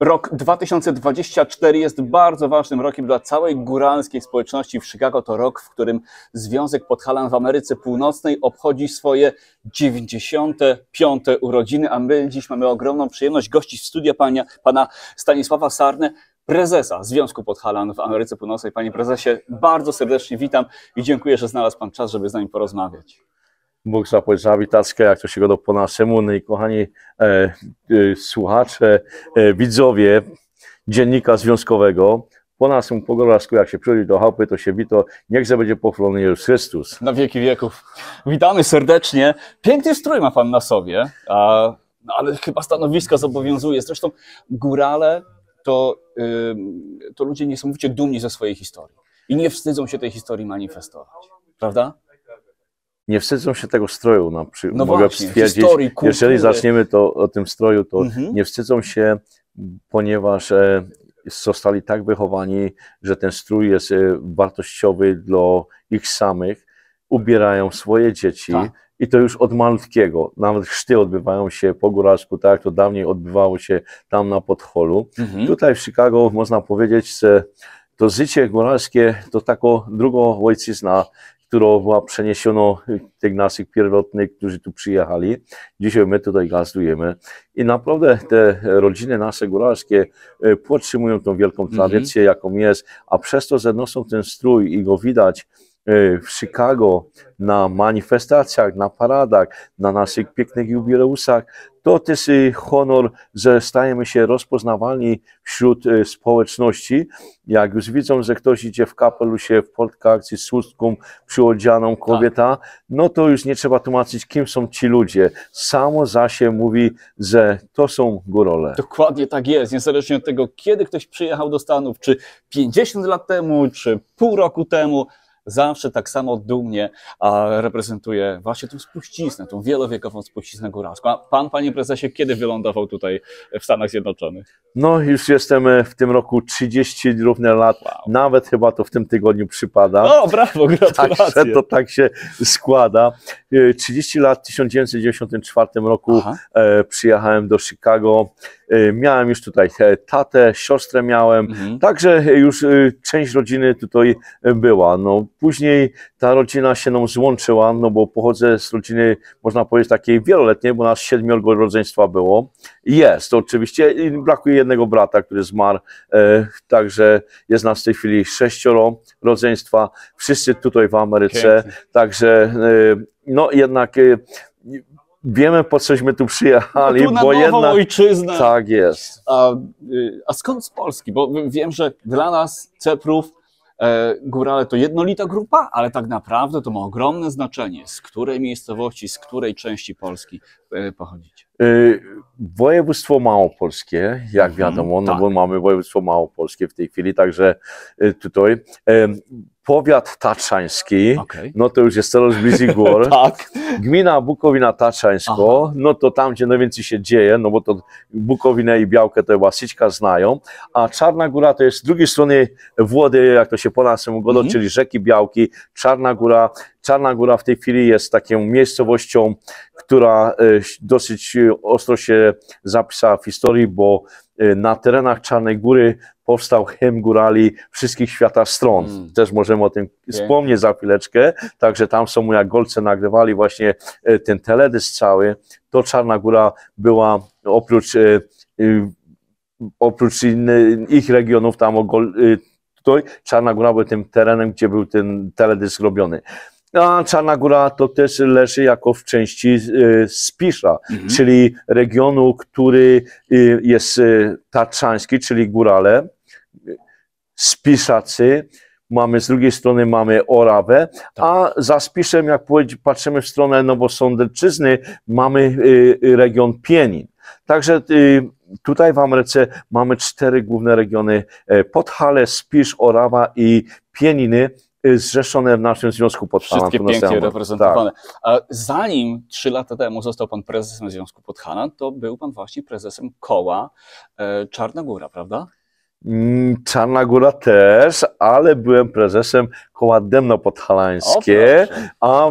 Rok 2024 jest bardzo ważnym rokiem dla całej góralskiej społeczności w Chicago. To rok, w którym Związek Podhalan w Ameryce Północnej obchodzi swoje 95. urodziny, a my dziś mamy ogromną przyjemność gościć w studia pana Stanisława Sarnę, prezesa Związku Podhalan w Ameryce Północnej. Panie prezesie, bardzo serdecznie witam i dziękuję, że znalazł pan czas, żeby z nami porozmawiać. Bóg zapowiedział witackę, jak to się godo po naszemu. No i kochani e, e, słuchacze, e, widzowie dziennika związkowego, po naszym pogorasku, jak się przychodzi do chałupy, to się wito, ze będzie pochwalony Jezus Chrystus. Na wieki wieków. Witamy serdecznie. Piękny strój ma Pan na sobie, a, no, ale chyba stanowiska zobowiązuje. Zresztą górale to, y, to ludzie niesamowicie dumni ze swojej historii i nie wstydzą się tej historii manifestować. Prawda? nie wstydzą się tego stroju. No, przy, no mogę właśnie, stwierdzić, historii, jeżeli zaczniemy to o tym stroju, to mhm. nie wstydzą się, ponieważ e, zostali tak wychowani, że ten strój jest e, wartościowy dla ich samych. Ubierają swoje dzieci. Tak i to już od malutkiego. Nawet chrzty odbywają się po góralsku, tak jak to dawniej odbywało się tam na podcholu. Mhm. Tutaj w Chicago można powiedzieć, że to życie góralskie to taką drugą ojczyzna, którą przeniesiono tych naszych pierwotnych, którzy tu przyjechali. Dzisiaj my tutaj gazdujemy i naprawdę te rodziny nasze góralskie e, podtrzymują tą wielką mhm. tradycję, mm -hmm. jaką jest, a przez to, że noszą ten strój i go widać, e, w Chicago, na manifestacjach, na paradach, na naszych pięknych jubileusach, to też y, honor, że stajemy się rozpoznawalni wśród y, społeczności. Jak już widzą, że ktoś idzie w kapelusie, w portkach, z chustką przyodzianą tak. kobieta, no to już nie trzeba tłumaczyć, kim są ci ludzie. Samo zasie mówi, że to są górole. Dokładnie tak jest, niezależnie od tego, kiedy ktoś przyjechał do Stanów, czy 50 lat temu, czy pół roku temu, zawsze tak samo dumnie reprezentuje właśnie tą spuściznę, tą wielowiekową spuściznę góralską. A pan, panie prezesie, kiedy wylądował tutaj w Stanach Zjednoczonych? No już jestem e, w tym roku 30 równe lat, wow. nawet chyba to w tym tygodniu przypada. O, brawo, gratulacje. Także to tak się składa. 30 e, lat, w 1994 roku Aha. E, przyjechałem do Chicago E, miałem już tutaj e, tatę, siostrę miałem, mhm. także już e, część rodziny tutaj była. No, później ta rodzina się nam złączyła, no bo pochodzę z rodziny, można powiedzieć, takiej wieloletniej, bo nas siedmiorgo rodzeństwa było. Jest oczywiście, brakuje jednego brata, który zmarł, także jest nas w tej chwili sześcioro rodzeństwa, wszyscy tutaj w Ameryce, także no jednak wiemy, po cośmy tu przyjechali, no tu bo jednak... ojczyznę. Tak jest. A, y, a, skąd z Polski? Bo wiem, że dla nas Ceprów, e, Górale to jednolita grupa, ale tak naprawdę to ma ogromne znaczenie, z której miejscowości, z której części Polski e, pochodzicie. Y, województwo małopolskie, jak mhm, wiadomo, mm, tak. no bo mamy województwo małopolskie w tej chwili, także y, tutaj powiat tatrzański, okay. no to już jest coraz bliżej gór. tak. Gmina Bukowina Tatrzańsko, Aha. no to tam, gdzie najwięcej się dzieje, no bo to Bukowinę i Białkę to chyba znają, a Czarna Góra to jest z drugiej strony Włody, jak to się po nas ugodą, mhm. czyli rzeki Białki, Czarna Góra. Czarna Góra w tej chwili jest taką miejscowością, która e, dosyć e, ostro się zapisała w historii, bo Y, na terenach Czarnej Góry powstał hymn górali wszystkich świata stron. Mm. Też możemy o tym Pięknie. wspomnieć za chwileczkę. Także tam są jak Golce nagrywali właśnie y, ten teledysk cały, to Czarna Góra była oprócz y, oprócz ich regionów tam ogol, tutaj Czarna Góra była tym terenem, gdzie był ten teledysk robiony. A Czarna Góra to też leży jako w części y, Spisza, mhm. czyli regionu, który y, jest y, tatrzański, czyli górale, Spiszacy, mamy z drugiej strony mamy Orawę, tak. a za Spiszem, jak patrzymy w stronę Nowosądeczyzny, mamy region Pienin. Także tutaj w Ameryce mamy cztery główne regiony: e, Podhale, Spisz, Orawa i Pieniny, Y, zrzeszone w naszym Związku Podhanan. Wszystkie pięknie reprezentowane. Tak. zanim trzy lata temu został pan prezesem Związku Podhanan, to był pan właśnie prezesem koła e, Czarna Góra, prawda? Mm, Czarna Góra też, ale byłem prezesem koła Demno Podhalańskie, a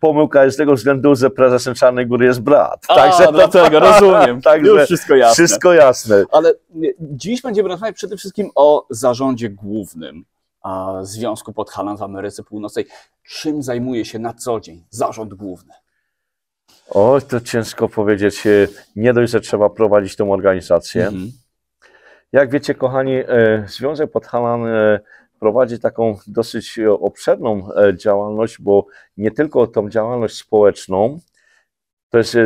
pomyłka jest z tego względu, że prezesem Czarnej Góry jest brat. A, Także no dlatego, rozumiem. Także Już wszystko jasne. Wszystko jasne. Ale e, dziś będziemy rozmawiać przede wszystkim o zarządzie głównym. Związku Podhalan w Ameryce Północnej. Czym zajmuje się na co dzień zarząd główny? O, to ciężko powiedzieć. E, nie dość, że trzeba prowadzić tą organizację. Mhm. Jak wiecie, kochani, e, Związek Podhalan e, prowadzi taką dosyć obszerną działalność, bo nie tylko tą działalność społeczną, to jest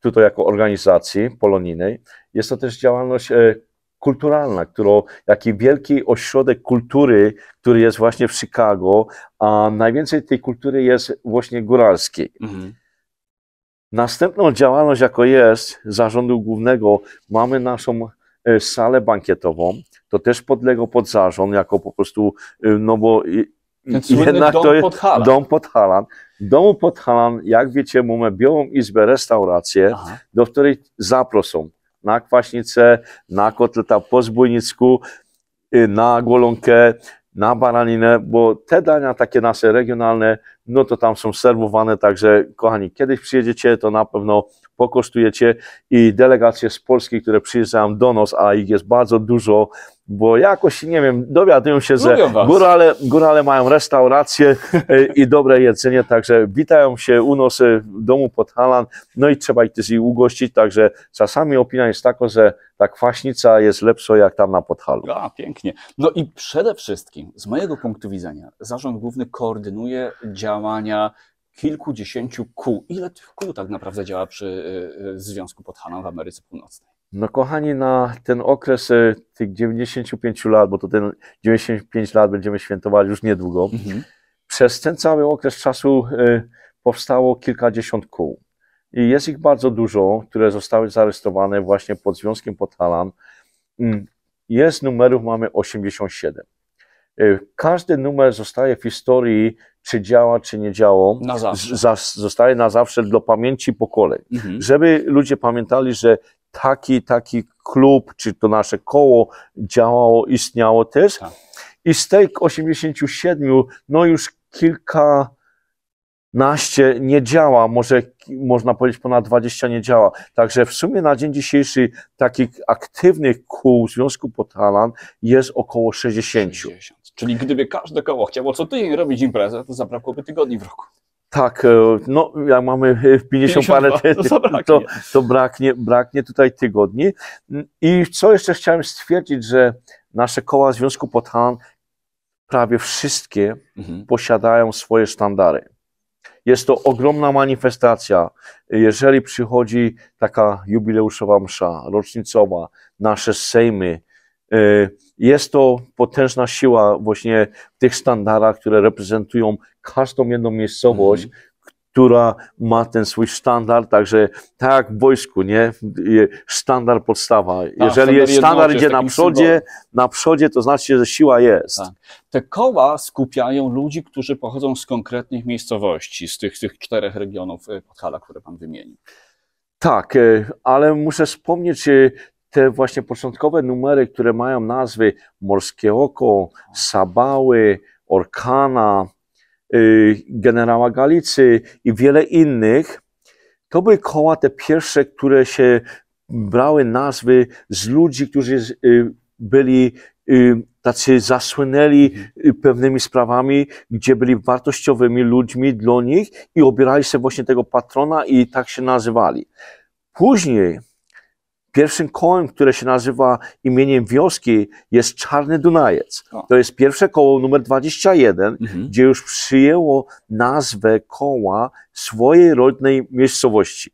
tutaj jako organizacji polonijnej, jest to też działalność kulturalna, którą, jaki wielki ośrodek kultury, który jest właśnie w Chicago, a najwięcej tej kultury jest właśnie góralskiej. Mhm. Następną działalność, jaką jest zarządu głównego, mamy naszą e, salę bankietową, to też podlego pod zarząd, jako po prostu, e, no bo jednak dom to jest pod Halan. dom pod Halan. Domu pod Halan, jak wiecie, mamy białą izbę, restaurację, Aha. do której zaproszą na kwaśnicę, na kotleta po zbójnicku, y, na golonkę, na baraninę, bo te dania takie nasze regionalne, no to tam są serwowane, także kochani, kiedyś przyjedziecie, to na pewno pokosztujecie i delegacje z Polski, które przyjeżdżają do nas, a ich jest bardzo dużo, bo jakoś, nie wiem, dowiadują się, że górale, górale mają restaurację e, i dobre jedzenie, także witają się u nas e, w domu pod Halan, no i trzeba ich też i ugościć, także czasami opinia jest taka, że ta kwaśnica jest lepsza jak tam na Podhalu. A, pięknie. No i przede wszystkim, z mojego punktu widzenia, Zarząd Główny koordynuje działania kilkudziesięciu kół. Ile tych kół tak naprawdę działa przy y, y, Związku pod Haną w Ameryce Północnej? No kochani, na ten okres y, tych 95 lat, bo to ten 95 lat będziemy świętowali już niedługo, mhm. przez ten cały okres czasu powstało kilkadziesiąt kół. I jest ich bardzo dużo, które zostały zarejestrowane właśnie pod Związkiem Podhalan. Mm, jest numerów, mamy 87. Y, każdy numer zostaje w historii, czy działa, czy nie działa, na zostaje na zawsze do pamięci pokoleń. Mhm. Żeby ludzie pamiętali, że taki, taki klub, czy to nasze koło działało, istniało też. Tak. I z tych 87, no już kilka, naście nie działa, może można powiedzieć ponad 20 nie działa. Także w sumie na dzień dzisiejszy takich aktywnych kół Związku Potalan jest około 60. 60. Czyli gdyby każde koło chciało co tydzień robić imprezę, to zabrakłoby tygodni w roku. Tak, e, no jak mamy 50, e, 50 parę, to, to, to, braknie, braknie tutaj tygodni. I co jeszcze chciałem stwierdzić, że nasze koła Związku Potan prawie wszystkie mhm. posiadają swoje sztandary. Jest to ogromna manifestacja. Jeżeli przychodzi taka jubileuszowa msza, rocznicowa, nasze sejmy, yy, jest to potężna siła właśnie w tych standardach, które reprezentują każdą jedną miejscowość, mhm. która ma ten swój standard, także tak jak w wojsku, nie? Standard podstawa. Tak, Jeżeli jest standard idzie na przodzie, na przodzie, to znaczy, że siła jest. Tak. Te koła skupiają ludzi, którzy pochodzą z konkretnych miejscowości, z tych, tych czterech regionów e, Podhala, które Pan wymienił. Tak, e, ale muszę wspomnieć e, te właśnie początkowe numery, które mają nazwy Morskie Oko, Sabały, Orkana, y, Generała Galicy i wiele innych, to były koła te pierwsze, które się brały nazwy z ludzi, którzy y, byli y, tacy zasłynęli pewnymi sprawami, gdzie byli wartościowymi ludźmi dla nich i obierali się właśnie tego patrona i tak się nazywali. Później Pierwszym kołem, które się nazywa imieniem wioski, jest Czarny Dunajec. O. To jest pierwsze koło numer 21, mhm. gdzie już przyjęło nazwę koła swojej rodnej miejscowości.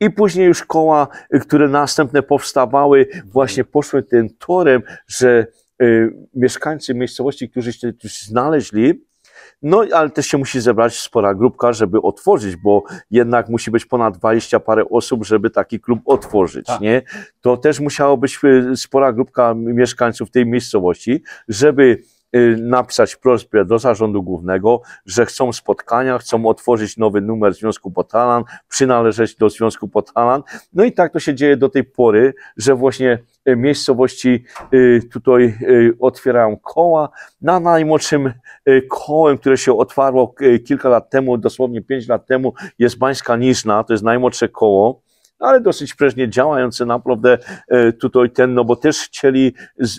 I później już koła, y, które następne powstawały, właśnie poszły tym torem, że y, mieszkańcy miejscowości, którzy się tu znaleźli, no, ale też się musi zebrać spora grupka, żeby otworzyć, bo jednak musi być ponad 20 parę osób, żeby taki klub otworzyć, tak. nie? To też musiałoby być y, spora grupka mieszkańców tej miejscowości, żeby Y, napisać prośbę do zarządu głównego, że chcą spotkania, chcą otworzyć nowy numer Związku Potalan, przynależeć do Związku Potalan. No i tak to się dzieje do tej pory, że właśnie y, miejscowości y, tutaj otwierają koła. Na najmłodszym kołem, które się otwarło kilka lat temu, dosłownie pięć lat temu, jest Bańska Niżna, to jest najmłodsze koło ale dosyć prężnie działający naprawdę e, tutaj ten, no bo też chcieli,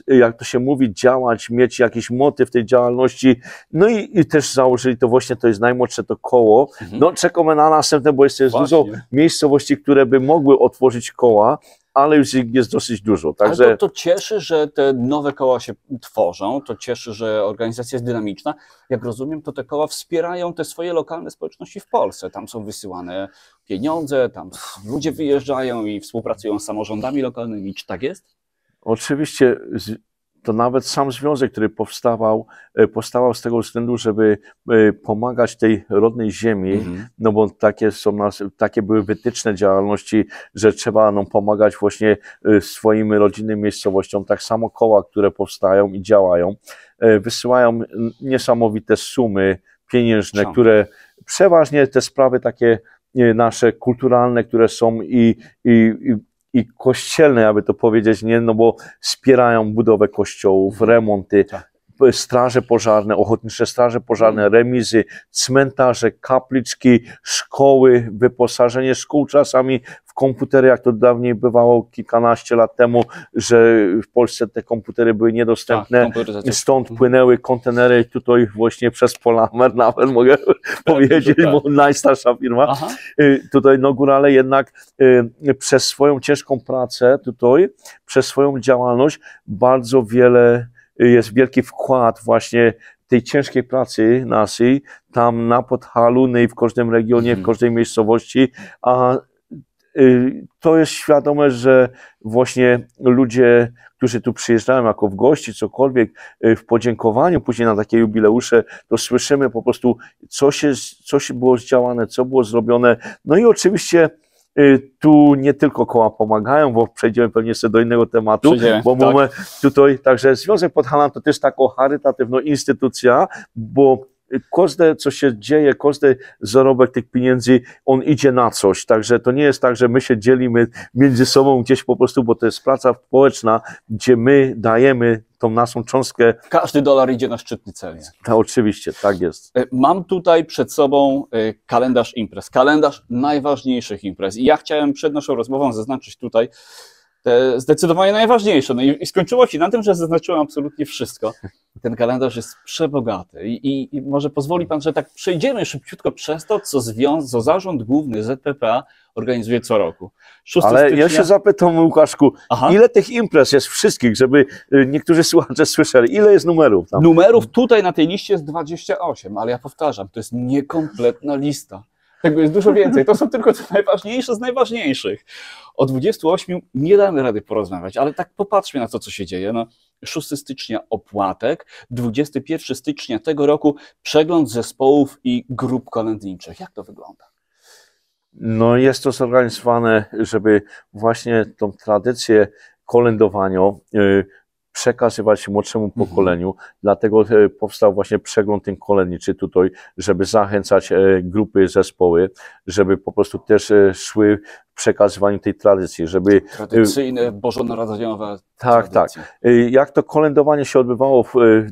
jak to się mówi, działać, mieć jakiś motyw tej działalności, no i, i też założyli to właśnie, to jest najmłodsze to koło, mhm. no czekamy na następne, bo jest, jest dużo miejscowości, które by mogły otworzyć koła, ale już ich jest dosyć dużo. Także... Ale to, to, cieszy, że te nowe koła się tworzą, to cieszy, że organizacja jest dynamiczna. Jak rozumiem, to te koła wspierają te swoje lokalne społeczności w Polsce. Tam są wysyłane pieniądze, tam ludzie wyjeżdżają i współpracują z samorządami lokalnymi. Czy tak jest? Oczywiście to nawet sam związek, który powstawał, e, powstawał z tego względu, żeby e, pomagać tej rodnej ziemi, mhm. no bo takie są nas, takie były wytyczne działalności, że trzeba nam pomagać właśnie e, swoim rodzinnym miejscowościom, tak samo koła, które powstają i działają, wysyłają niesamowite sumy pieniężne, które przeważnie te sprawy takie nasze kulturalne, które są i, i, i i kościelne, aby to powiedzieć, nie, no bo wspierają budowę kościołów, mhm. remonty, tak straże pożarne, ochotnicze straże pożarne, mm. remizy, cmentarze, kapliczki, szkoły, wyposażenie szkół czasami w komputery, jak to dawniej bywało kilkanaście lat temu, że w Polsce te komputery były niedostępne, tak, stąd mm. płynęły kontenery tutaj właśnie przez Polamer, nawet mogę tak, powiedzieć, tak. bo najstarsza firma. Aha. Y, tutaj no górale jednak y, przez swoją ciężką pracę tutaj, przez swoją działalność bardzo wiele jest wielki wkład właśnie tej ciężkiej pracy naszej tam na Podhalu, no i w każdym regionie, w mhm. każdej miejscowości, a y, to jest świadome, że właśnie ludzie, którzy tu przyjeżdżają jako w gości, cokolwiek, y, w podziękowaniu później na takie jubileusze, to słyszymy po prostu, co się, co się było zdziałane, co było zrobione. No i oczywiście Y, tu nie tylko koła pomagają, bo przejdziemy pewnie jeszcze do innego tematu, bo tak. mamy tutaj, także Związek Podhalan to też taka charytatywna instytucja, bo każde, co się dzieje, każdy zarobek tych pieniędzy, on idzie na coś. Także to nie jest tak, że my się dzielimy między sobą gdzieś po prostu, bo to jest praca społeczna, gdzie my dajemy tą naszą cząstkę. Każdy dolar idzie na szczytny cel. Tak, oczywiście, tak jest. E, mam tutaj przed sobą e, kalendarz imprez, kalendarz najważniejszych imprez. I ja chciałem przed naszą rozmową zaznaczyć tutaj, E, zdecydowanie najważniejsze. No i, i, skończyło się na tym, że zaznaczyłem absolutnie wszystko. Ten kalendarz jest przebogaty i, i, i może pozwoli Pan, że tak przejdziemy szybciutko przez to, co, zwią- co zarząd główny ZPPA organizuje co roku. 6 Ale stycznia... ja się zapytam, Łukaszku, Aha. ile tych imprez jest wszystkich, żeby y, niektórzy słuchacze słyszeli, ile jest numerów? Tam? Numerów tutaj na tej liście jest 28, ale ja powtarzam, to jest niekompletna lista. Tego jest dużo więcej. To są tylko te najważniejsze z najważniejszych. O 28 nie damy rady porozmawiać, ale tak popatrzmy na to, co się dzieje. No, 6 stycznia opłatek, 21 stycznia tego roku przegląd zespołów i grup kolędniczych. Jak to wygląda? No jest to zorganizowane, żeby właśnie tą tradycję kolędowaniu y, przekazywać młodszemu mhm. pokoleniu. Mhm. Dlatego e, powstał właśnie przegląd koleniczy tutaj, żeby zachęcać e, grupy, zespoły, żeby po prostu też e, szły przekazywaniu tej tradycji, żeby... Y, Tradycyjne, bożonarodzeniowe Tak, tak. tradycje. tak. Jak to kolędowanie się odbywało w, y,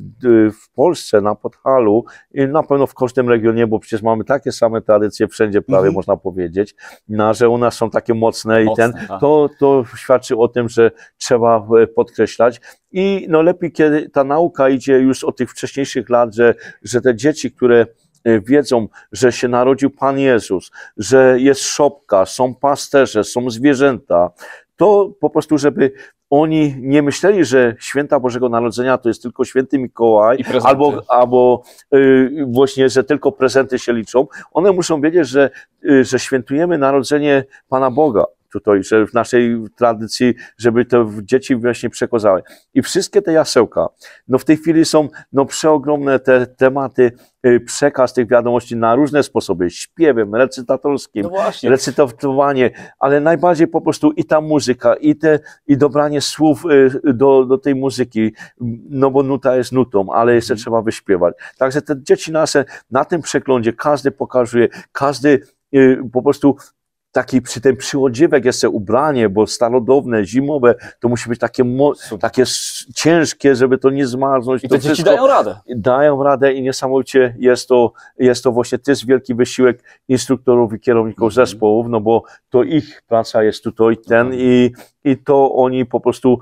w Polsce, na Podhalu, na pewno w każdym regionie, bo przecież mamy takie same tradycje wszędzie prawie, mhm. można powiedzieć, na no, że u nas są takie mocne, mocne i ten, tak. to, to świadczy o tym, że trzeba podkreślać i no lepiej, kiedy ta nauka idzie już od tych wcześniejszych lat, że, że te dzieci, które Y, wiedzą, że się narodził Pan Jezus, że jest szopka, są pasterze, są zwierzęta, to po prostu, żeby oni nie myśleli, że święta Bożego Narodzenia to jest tylko święty Mikołaj, albo, albo yy, właśnie, że tylko prezenty się liczą. One muszą wiedzieć, że, yy, że świętujemy narodzenie Pana Boga tutaj, że w naszej tradycji, żeby to dzieci właśnie przekazały. I wszystkie te jasełka, no w tej chwili są no przeogromne te tematy, y, przekaz tych wiadomości na różne sposoby, śpiewem, recytatorskim, no recytowanie, ale najbardziej po prostu i ta muzyka, i, te, i dobranie słów y, do, do tej muzyki, no bo nuta jest nutą, ale jeszcze mhm. trzeba wyśpiewać. Także te dzieci nasze na tym przeglądzie każdy pokazuje, każdy y, po prostu taki przy ten przyłodziewek jest ubranie, bo starodowne, zimowe, to musi być takie, takie ciężkie, żeby to nie zmarznąć. I to, dzieci dają radę. Dają radę i niesamowicie jest to, jest to właśnie jest wielki wysiłek instruktorów i kierowników mhm. zespołów, no bo to ich praca jest tutaj ten i, i to oni po prostu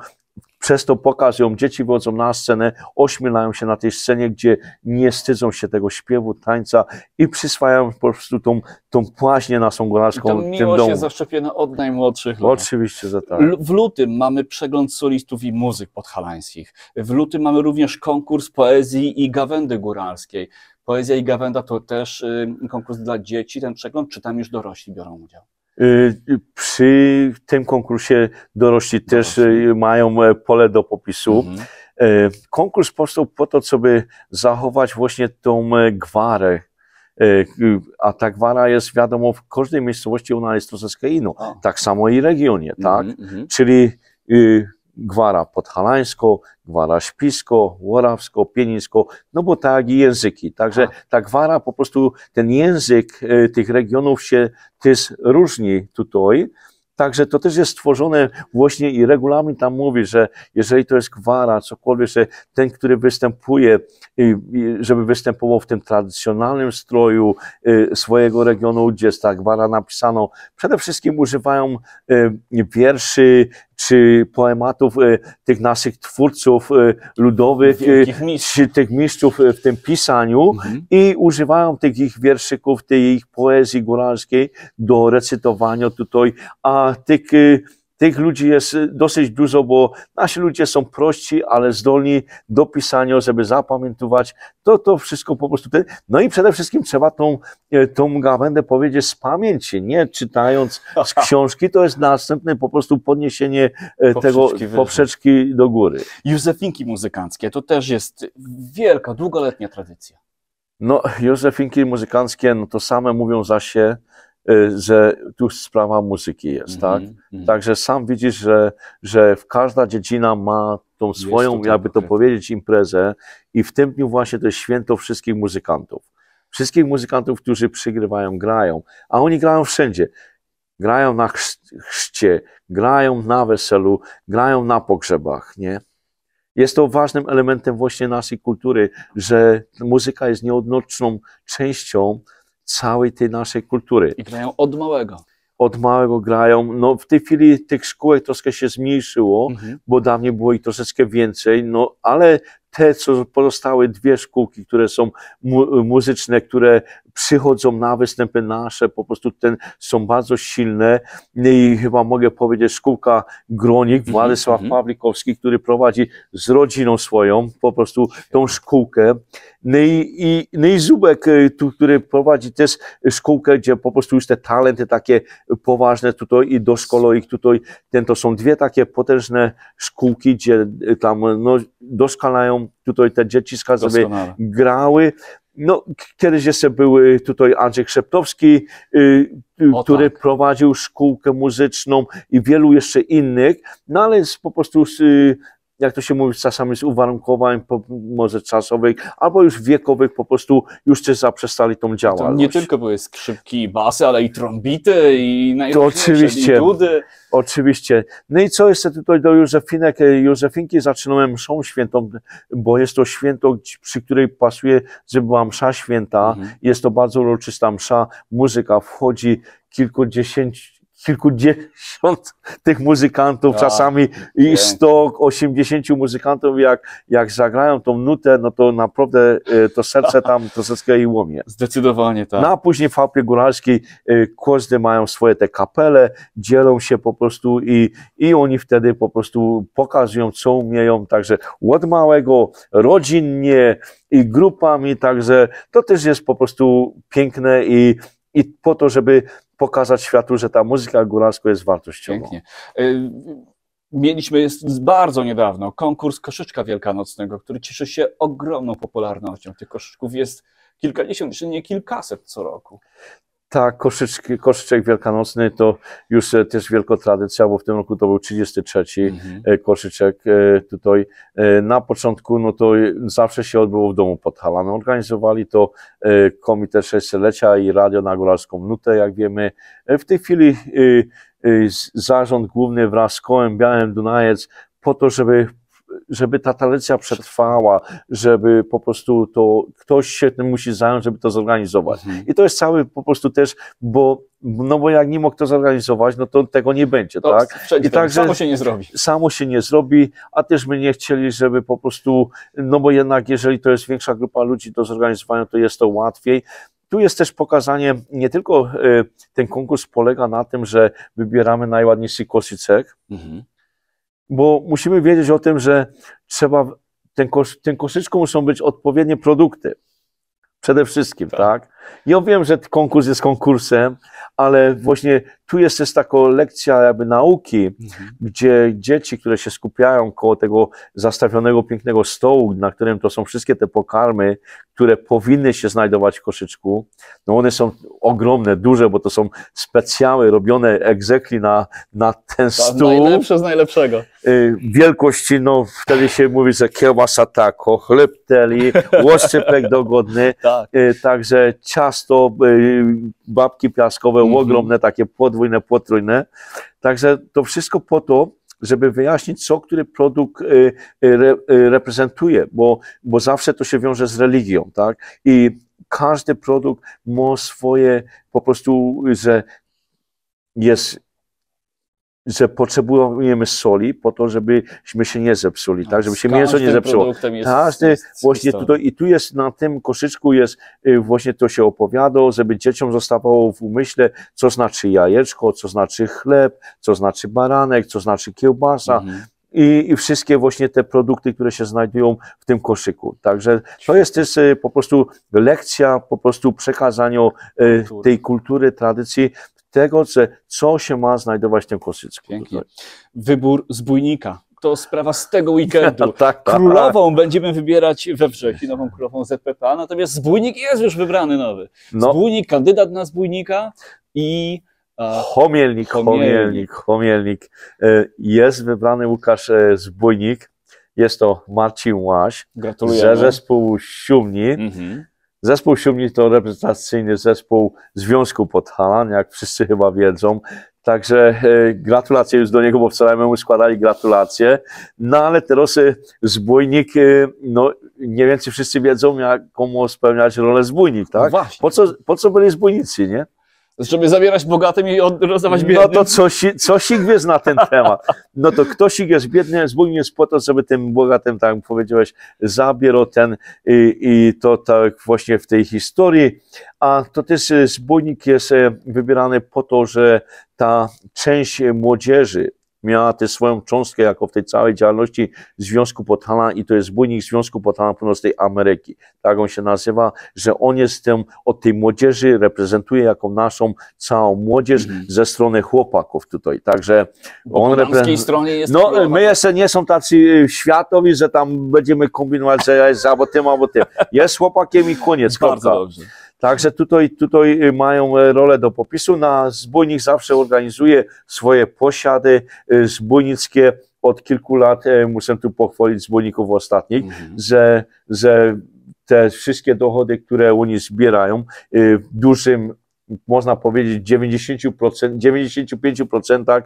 przez to pokazują dzieci wodzą na scenę, ośmielają się na tej scenie, gdzie nie wstydzą się tego śpiewu, tańca i przyswajają po prostu tą, tą płaźnię nasągolarską w tym domu. się zaszczepiona od najmłodszych lat. Oczywiście, że tak. L w lutym mamy przegląd solistów i muzyk podhalańskich. W lutym mamy również konkurs poezji i gawędy góralskiej. Poezja i gawenda to też y, konkurs dla dzieci. Ten przegląd czy tam już dorośli biorą udział? Y, y, przy tym konkursie dorośli też y, mają e, pole do popisu. Mhm. E, konkurs powstał po to, żeby zachować właśnie tą e, gwarę, a ta gwara jest, wiadomo, w każdej miejscowości ona jest troszeczkę inna. Tak samo i regionie, tak? Mhm, mhm. Czyli gwara podhalańsko, gwara śpisko, łorawsko, pienińsko, no bo tak i języki. Także tak. ta gwara po prostu, ten język y, tych regionów się też różni tutaj. Także to też jest stworzone właśnie i regulamin tam mówi, że jeżeli to jest gwara, cokolwiek, że ten, który występuje, y, żeby występował w tym tradycjonalnym stroju y, swojego regionu, gdzie jest ta gwara napisano, przede wszystkim używają wierszy czy poematów y, tych naszych twórców y, ludowych, y, czy tych mistrzów w tym pisaniu mhm. i używają tych ich wierszyków, tej ich poezji góralskiej do recytowania tutaj, a tych tych ludzi jest y, dosyć dużo, bo nasi ludzie są prości, ale zdolni do pisania, żeby zapamiętywać. To, to wszystko po prostu. No i przede wszystkim trzeba tą, e, tą gawędę powiedzieć z pamięci, nie czytając z książki. To jest następne po prostu podniesienie e, poprzeczki tego wyżej. poprzeczki do góry. Józefinki muzykanckie to też jest wielka, długoletnia tradycja. No, Józefinki muzykanckie, no to same mówią za się Y, że tu sprawa muzyki jest, mhm, tak? Mhm. Także sam widzisz, że, że każda dziedzina ma tą swoją, jakby to powiedzieć, imprezę i w tym dniu właśnie to jest święto wszystkich muzykantów. Wszystkich muzykantów, którzy przygrywają, grają, a oni grają wszędzie grają na chrzcie, grają na weselu, grają na pogrzebach, nie? Jest to ważnym elementem właśnie naszej kultury, że muzyka jest nieodnoczną częścią całej tej naszej kultury. I grają od małego. Od małego grają. No, w tej chwili tych szkółek troszkę się zmniejszyło, mhm. bo dawniej było ich troszeczkę więcej, no ale te, co pozostały dwie szkółki, które są mu muzyczne, które przychodzą na występy nasze, po prostu ten, są bardzo silne no i chyba mogę powiedzieć szkółka Gronik, mhm, Władysław mm -hmm. Pawlikowski, który prowadzi z rodziną swoją po prostu tą szkółkę. No i, i, no i Zubek, y, tu, który prowadzi też szkółkę, gdzie po prostu już te talenty takie poważne tutaj i doszkolo ich tutaj, ten, to są dwie takie potężne szkółki, gdzie y, tam no, doszkalają tutaj te dzieciska, żeby grały. No, kiedyś jeszcze był tutaj Andrzej Krzeptowski, y, y, o, który tak. prowadził szkółkę muzyczną i wielu jeszcze innych, no ale po prostu y, jak to się mówi, czasami z uwarunkowań może czasowych, albo już wiekowych po prostu już też zaprzestali tą działalność. To nie tylko były skrzypki i basy, ale i trąbity i najróżniejsze, oczywiście, dudy. Oczywiście. No i co jeszcze tutaj do Józefinek? Józefinki zaczynamy mszą świętą, bo jest to święto, przy której pasuje, żeby była msza święta. Mhm. Jest to bardzo uroczysta msza, muzyka wchodzi, kilkudziesięciu kilkudziesiąt tych muzykantów, tak, czasami i 180 muzykantów, jak, jak zagrają tą nutę, no to naprawdę y, to serce tam troszeczkę i łomie. Zdecydowanie tak. No a później w Fabry Góralskiej y, każdy mają swoje te kapele, dzielą się po prostu i, i oni wtedy po prostu pokazują, co umieją, także od małego, rodzinnie i grupami, także to też jest po prostu piękne i, i po to, żeby pokazać światu, że ta muzyka góralska jest wartościowa. Pięknie. E, mieliśmy bardzo niedawno konkurs koszyczka wielkanocnego, który cieszy się ogromną popularnością. Tych koszyczków jest kilkadziesiąt, czy nie kilkaset co roku. Tak, koszyczki, koszyczek wielkanocny to już e, też wielkotradycja, bo w tym roku to był 33 e, mhm. koszyczek e, tutaj. Na początku no to zawsze się odbyło w domu pod Halanem. Organizowali to Komitet 600 i Radio na Górarską Nutę, jak wiemy. W tej chwili zarząd główny wraz z kołem Białym Dunajec po to, żeby żeby ta talecja przetrwała, żeby po prostu to ktoś się tym musi zająć, żeby to zorganizować. Mhm. I to jest cały po prostu też, bo no bo jak nie mógł to zorganizować, no to tego nie będzie, to tak? I także samo się nie zrobi. Samo się nie zrobi, a też my nie chcieli, żeby po prostu, no bo jednak jeżeli to jest większa grupa ludzi do zorganizowania, to jest to łatwiej. Tu jest też pokazanie, nie tylko y, ten konkurs polega na tym, że wybieramy najładniejszy kosicek, mhm bo musimy wiedzieć o tym, że trzeba, ten, kosz, ten koszyczku muszą być odpowiednie produkty. Przede wszystkim, tak. tak? Ja wiem, że konkurs jest konkursem, ale właśnie tu jest, jest taka lekcja jakby nauki, mhm. gdzie dzieci, które się skupiają koło tego zastawionego pięknego stołu, na którym to są wszystkie te pokarmy, które powinny się znajdować w koszyczku, no one są ogromne, duże, bo to są specjały robione egzekli na, na ten to stół. Najlepsze z najlepszego. Y, wielkości, no wtedy się mówi, że kiełbasa tako, chleb teli, łosczypek dogodny, tak. Y, także ciasto, y, babki piaskowe, mhm. ogromne takie podwórze, podwójne, potrójne. Także to wszystko po to, żeby wyjaśnić, co który produkt y, y, y, reprezentuje, bo, bo zawsze to się wiąże z religią, tak? I każdy produkt ma swoje po prostu, że jest że potrzebujemy soli po to, żebyśmy się nie zepsuli, tak? No, żeby się mięso nie zepsuło. Tak, właśnie tutaj, I tu jest na tym koszyczku jest y, właśnie to się opowiadał, żeby dzieciom zostawało w umyśle, co znaczy jajeczko, co znaczy chleb, co znaczy baranek, co znaczy kiełbasa. Mhm. I, i, wszystkie właśnie te produkty, które się znajdują w tym koszyku. Także to jest też y, po prostu lekcja, po prostu przekazaniu y, kultury. tej kultury, tradycji tego, co, co się ma znajdować w tym koszyku. Pięknie. Wybór zbójnika to sprawa z tego weekendu. Tak, tak, tak, królową tak. będziemy wybierać we wrześniu, nową królową ZPPA, natomiast zbójnik jest już wybrany nowy. No. Zbójnik, kandydat na zbójnika i... Chomielnik, chomielnik, chomielnik. Y, jest wybrany Łukasz y, Zbójnik. Jest to Marcin Łaś Gratuluję. ze no. zespół Siumni. Mhm. Zespół siódmy to reprezentacyjny zespół Związku Podhalan, jak wszyscy chyba wiedzą. Także e, gratulacje już do niego, bo wczoraj mu składali gratulacje. No ale teraz e, zbójnik, e, no nie wiem czy wszyscy wiedzą, jaką mu spełniać rolę zbójnik, tak? No po co, po co byli zbójnicy, nie? żeby zabierać bogatym i rozdawać biednym. No to coś, coś wiesz na ten temat. No to ktośik jest biedny, zbójny jest po to, żeby tym bogatym, tak jak powiedziałeś, zabierał ten i, i to tak właśnie w tej historii. A to też e, zbójnik jest e, wybierany po to, że ta część młodzieży, miała tę swoją cząstkę jako w tej całej działalności Związku potana i to jest bójnik Związku Potala Północnej Ameryki. Tak on się nazywa, że on jest tym, od tej młodzieży reprezentuje jako naszą całą młodzież mm -hmm. ze strony chłopaków tutaj. Także Bo on reprezentuje. stronie jest No, chłopak. my jeszcze nie są tacy y, światowi, że tam będziemy kombinować, że ja jest albo tym, albo tym. Jest chłopakiem i koniec. Bardzo dobrze. Także tutaj, tutaj y, mają e, rolę do popisu. Na Zbójnik zawsze organizuje swoje posiady y, zbójnickie. Od kilku lat e, muszę tu pochwalić zbójników ostatnich, mhm. że, że te wszystkie dochody, które oni zbierają, y, w dużym można powiedzieć 90%, 95%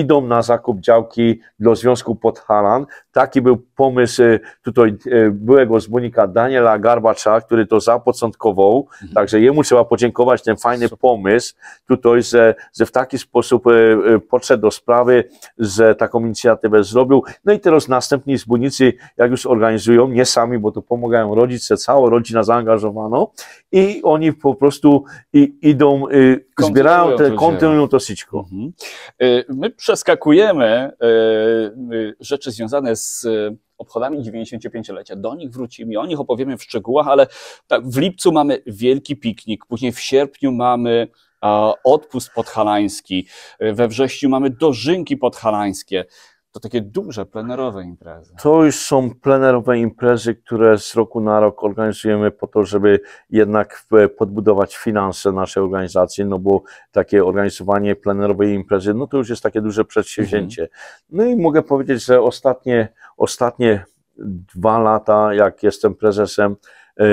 idą na zakup działki do Związku Podhalan. Taki był pomysł y, tutaj y, byłego zbudnika Daniela Garbacza, który to zapoczątkował, mhm. także jemu trzeba podziękować ten fajny pomysł tutaj, że, że w taki sposób y, podszedł do sprawy, że taką inicjatywę zrobił. No i teraz następni zbójnicy, jak już organizują, nie sami, bo to pomagają rodzice, cała rodzina zaangażowano i oni po prostu idą, zbierają, te, kontynuują to sitko. Mhm. My przeskakujemy e, y, rzeczy związane z e, obchodami 95-lecia. Do nich wrócimy i o nich opowiemy w szczegółach, ale tak, w lipcu mamy wielki piknik, później w sierpniu mamy odpust podhalański, e, we wrześniu mamy dożynki podhalańskie to takie duże, plenerowe imprezy. To już są plenerowe imprezy, które z roku na rok organizujemy po to, żeby jednak e, podbudować finanse naszej organizacji, no bo takie organizowanie plenerowej imprezy, no to już jest takie duże przedsięwzięcie. Mhm. No i mogę powiedzieć, że ostatnie, ostatnie dwa lata, jak jestem prezesem, e,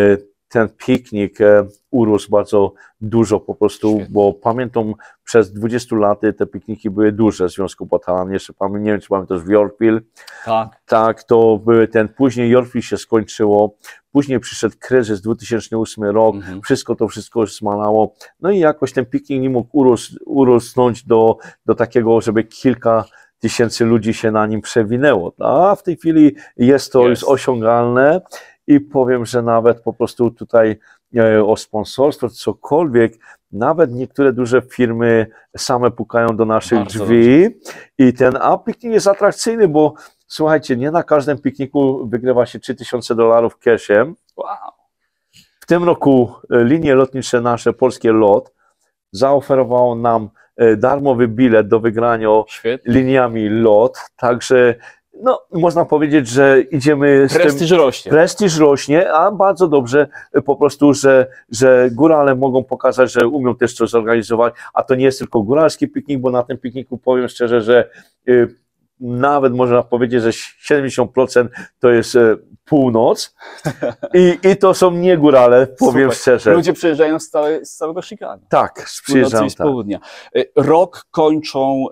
ten piknik e, urósł bardzo dużo po prostu, Świetnie. bo pamiętam przez 20 lat te pikniki były duże w Związku Batalan, jeszcze nie wiem czy pamiętasz w Yorkville, tak. tak, to były ten, później Yorkville się skończyło, później przyszedł kryzys 2008 rok, mhm. wszystko to wszystko zmalało, no i jakoś ten piknik nie mógł urosnąć do, do takiego, żeby kilka tysięcy ludzi się na nim przewinęło. A w tej chwili jest to jest. już osiągalne i powiem, że nawet po prostu tutaj e, o sponsorstwo, cokolwiek, nawet niektóre duże firmy same pukają do naszych Bardzo drzwi dobrze. i ten a piknik jest atrakcyjny, bo słuchajcie, nie na każdym pikniku wygrywa się 3000 dolarów cashem. Wow. W tym roku e, linie lotnicze nasze, polskie LOT, zaoferowało nam e, darmowy bilet do wygrania Świetnie. liniami LOT, także no, można powiedzieć, że idziemy... Z prestiż tym, rośnie. Prestiż rośnie, a bardzo dobrze y, po prostu, że, że górale mogą pokazać, że umią też coś zorganizować, a to nie jest tylko góralski piknik, bo na tym pikniku powiem szczerze, że y, nawet można powiedzieć, że 70% to jest e, północ i, i to są nie górale, powiem Super. szczerze. Ludzie przyjeżdżają z, całe, z całego Chicago. Tak, z przyjeżdżają. Z, tak. południa. E, rok kończą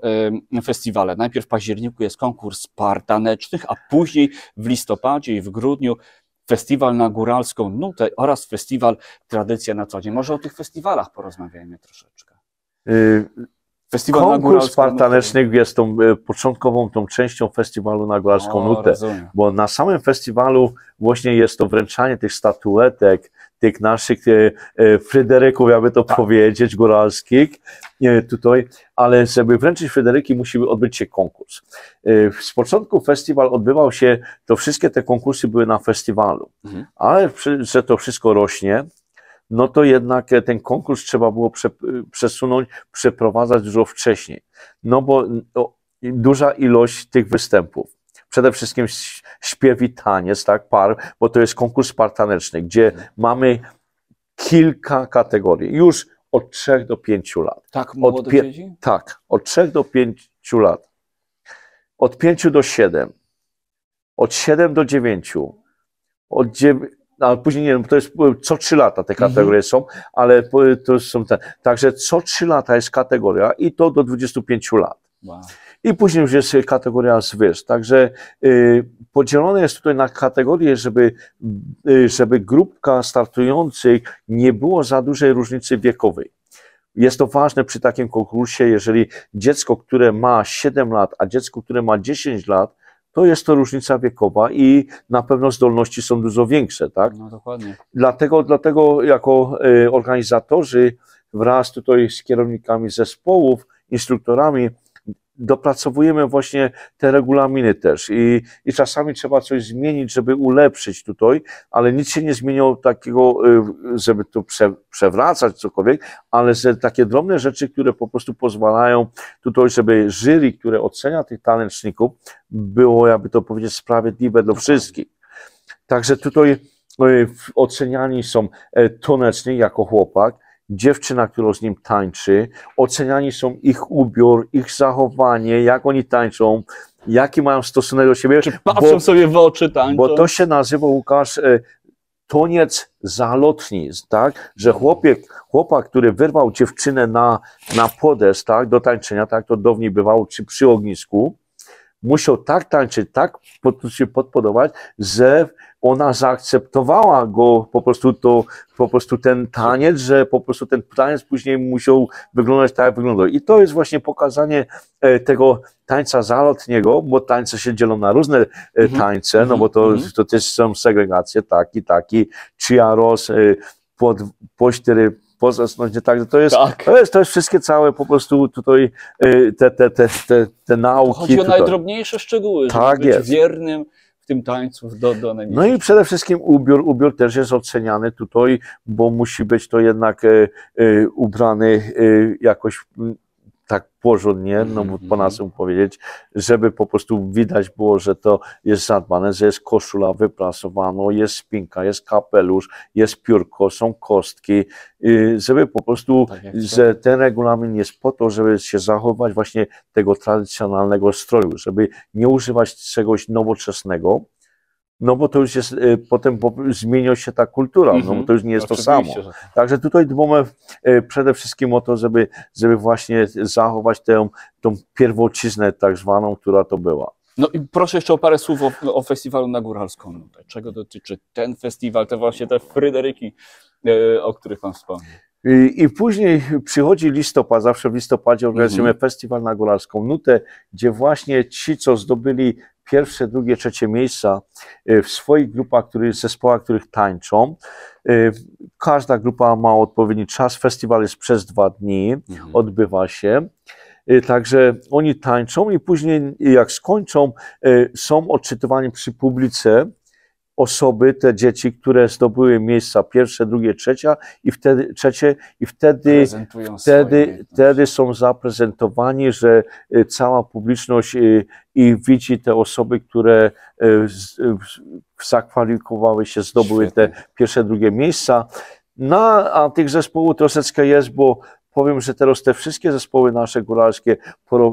e, festiwale. Najpierw w październiku jest konkurs partanecznych, a później w listopadzie i w grudniu festiwal na góralską nutę oraz festiwal Tradycja na co dzień. Może o tych festiwalach porozmawiajmy troszeczkę. Y, Festiwal Konkurs Par jest tą e, początkową tą częścią festiwalu na Góralską o, Nutę, rozumiem. bo na samym festiwalu właśnie jest to wręczanie tych statuetek, tych naszych e, e, Fryderyków, jakby to tak. powiedzieć, góralskich e, tutaj, ale żeby wręczyć Fryderyki musi odbyć się konkurs. E, z początku festiwal odbywał się, to wszystkie te konkursy były na festiwalu, mhm. ale że to wszystko rośnie, no to jednak e, ten konkurs trzeba było e, przesunąć, przeprowadzać dużo wcześniej. No bo no, duża ilość tych występów. Przede wszystkim taniec, tak, par, bo to jest konkurs par gdzie mhm. mamy kilka kategorii. Już od 3 do 5 lat. Tak, od dzieci? Tak, od 3 do 5 lat. Od 5 do 7. Od 7 do 9. Od 9 no, ale później nie wiem, to jest y, co trzy lata te mhm. kategorie mhm. są, ale y, to są te, także co trzy lata jest kategoria i to do 25 lat. Wow. I później już jest kategoria zwyż. Także y, podzielone jest tutaj na kategorie, żeby, y, żeby grupka startujących nie było za dużej różnicy wiekowej. Jest to ważne przy takim konkursie, jeżeli dziecko, które ma 7 lat, a dziecko, które ma 10 lat, to jest to różnica wiekowa i na pewno zdolności są dużo większe, tak? No dokładnie. Dlatego, dlatego jako y, organizatorzy wraz tutaj z kierownikami zespołów, instruktorami dopracowujemy właśnie te regulaminy też i, i czasami trzeba coś zmienić, żeby ulepszyć tutaj, ale nic się nie zmieniło takiego, y, żeby tu prze, przewracać cokolwiek, ale takie drobne rzeczy, które po prostu pozwalają tutaj, żeby jury, które ocenia tych taneczników, było, jakby to powiedzieć, sprawiedliwe dla wszystkich. Także tutaj y, oceniani są e, tonecznie jako chłopak, dziewczyna, która z nim tańczy, oceniani są ich ubiór, ich zachowanie, jak oni tańczą, jaki mają stosunek do siebie. Czy patrzą bo, sobie w oczy, tańczą. Bo to się nazywa, Łukasz, e, toniec zalotni, tak? Że chłopiec, chłopak, który wyrwał dziewczynę na, na podest, tak? Do tańczenia, tak? To dawniej bywało, czy przy ognisku, musiał tak tańczyć, tak pod, się podpodować, że ona zaakceptowała go, po prostu to, po prostu ten taniec, że po prostu ten taniec później musiał wyglądać tak, jak wyglądał. I to jest właśnie pokazanie e, tego tańca zalotniego, bo tańce się dzielą na różne e, mhm. tańce, no mhm. bo to, mhm. to też są segregacje, taki, taki, chiaros, e, pod, pośtery, pozasnąć nie tak. To jest, tak. To, jest, to jest wszystkie całe po prostu tutaj te, te, te, te, te nauki. Chodzi o tutaj. najdrobniejsze szczegóły, tak żeby jest. wiernym tym tańców do, do najmniejszych. No i przede wszystkim ubiór, ubiór też jest oceniany tutaj, bo musi być to jednak e, e, ubrany e, jakoś tak porządnie, no bo po mhm. naszym powiedzieć, żeby po prostu widać było, że to jest zadbane, że jest koszula wyprasowana, jest spinka, jest kapelusz, jest piórko, są kostki, y, żeby po prostu, tak że ten regulamin jest po to, żeby się zachować właśnie tego tradycjonalnego stroju, żeby nie używać czegoś nowoczesnego, no bo to już jest, y, potem zmienia się ta kultura, mm -hmm. no bo to już nie jest mhm, Oczywiście, to samo. Że... Tak. Także tutaj dbamy y, przede wszystkim o to, żeby, żeby właśnie zachować tę, tą pierwociznę tak zwaną, która to była. No i proszę jeszcze o parę słów o, o festiwalu na Góralską. No, tak, czego dotyczy ten festiwal, te właśnie te Fryderyki, y, o których Pan wspomniał? I, później przychodzi listopad, zawsze w listopadzie organizujemy mm -hmm. festiwal na Góralską Nutę, gdzie właśnie ci, co zdobyli pierwsze, drugie, trzecie miejsca e, w swoich grupach, który, zespołach, których tańczą. E, każda grupa ma odpowiedni czas. Festiwal jest przez dwa dni, mhm. odbywa się. E, także oni tańczą i później jak skończą, są odczytywani przy publice osoby, te dzieci, które zdobyły miejsca pierwsze, drugie, trzecia i wtedy, trzecie, i wtedy, wtedy, wtedy są zaprezentowani, że y, cała publiczność y, i widzi te osoby, które y, zakwalifikowały się, zdobyły Świetnie. te pierwsze, drugie miejsca. No, a tych zespołów troszeczkę jest, bo powiem, że teraz te wszystkie zespoły nasze góralskie,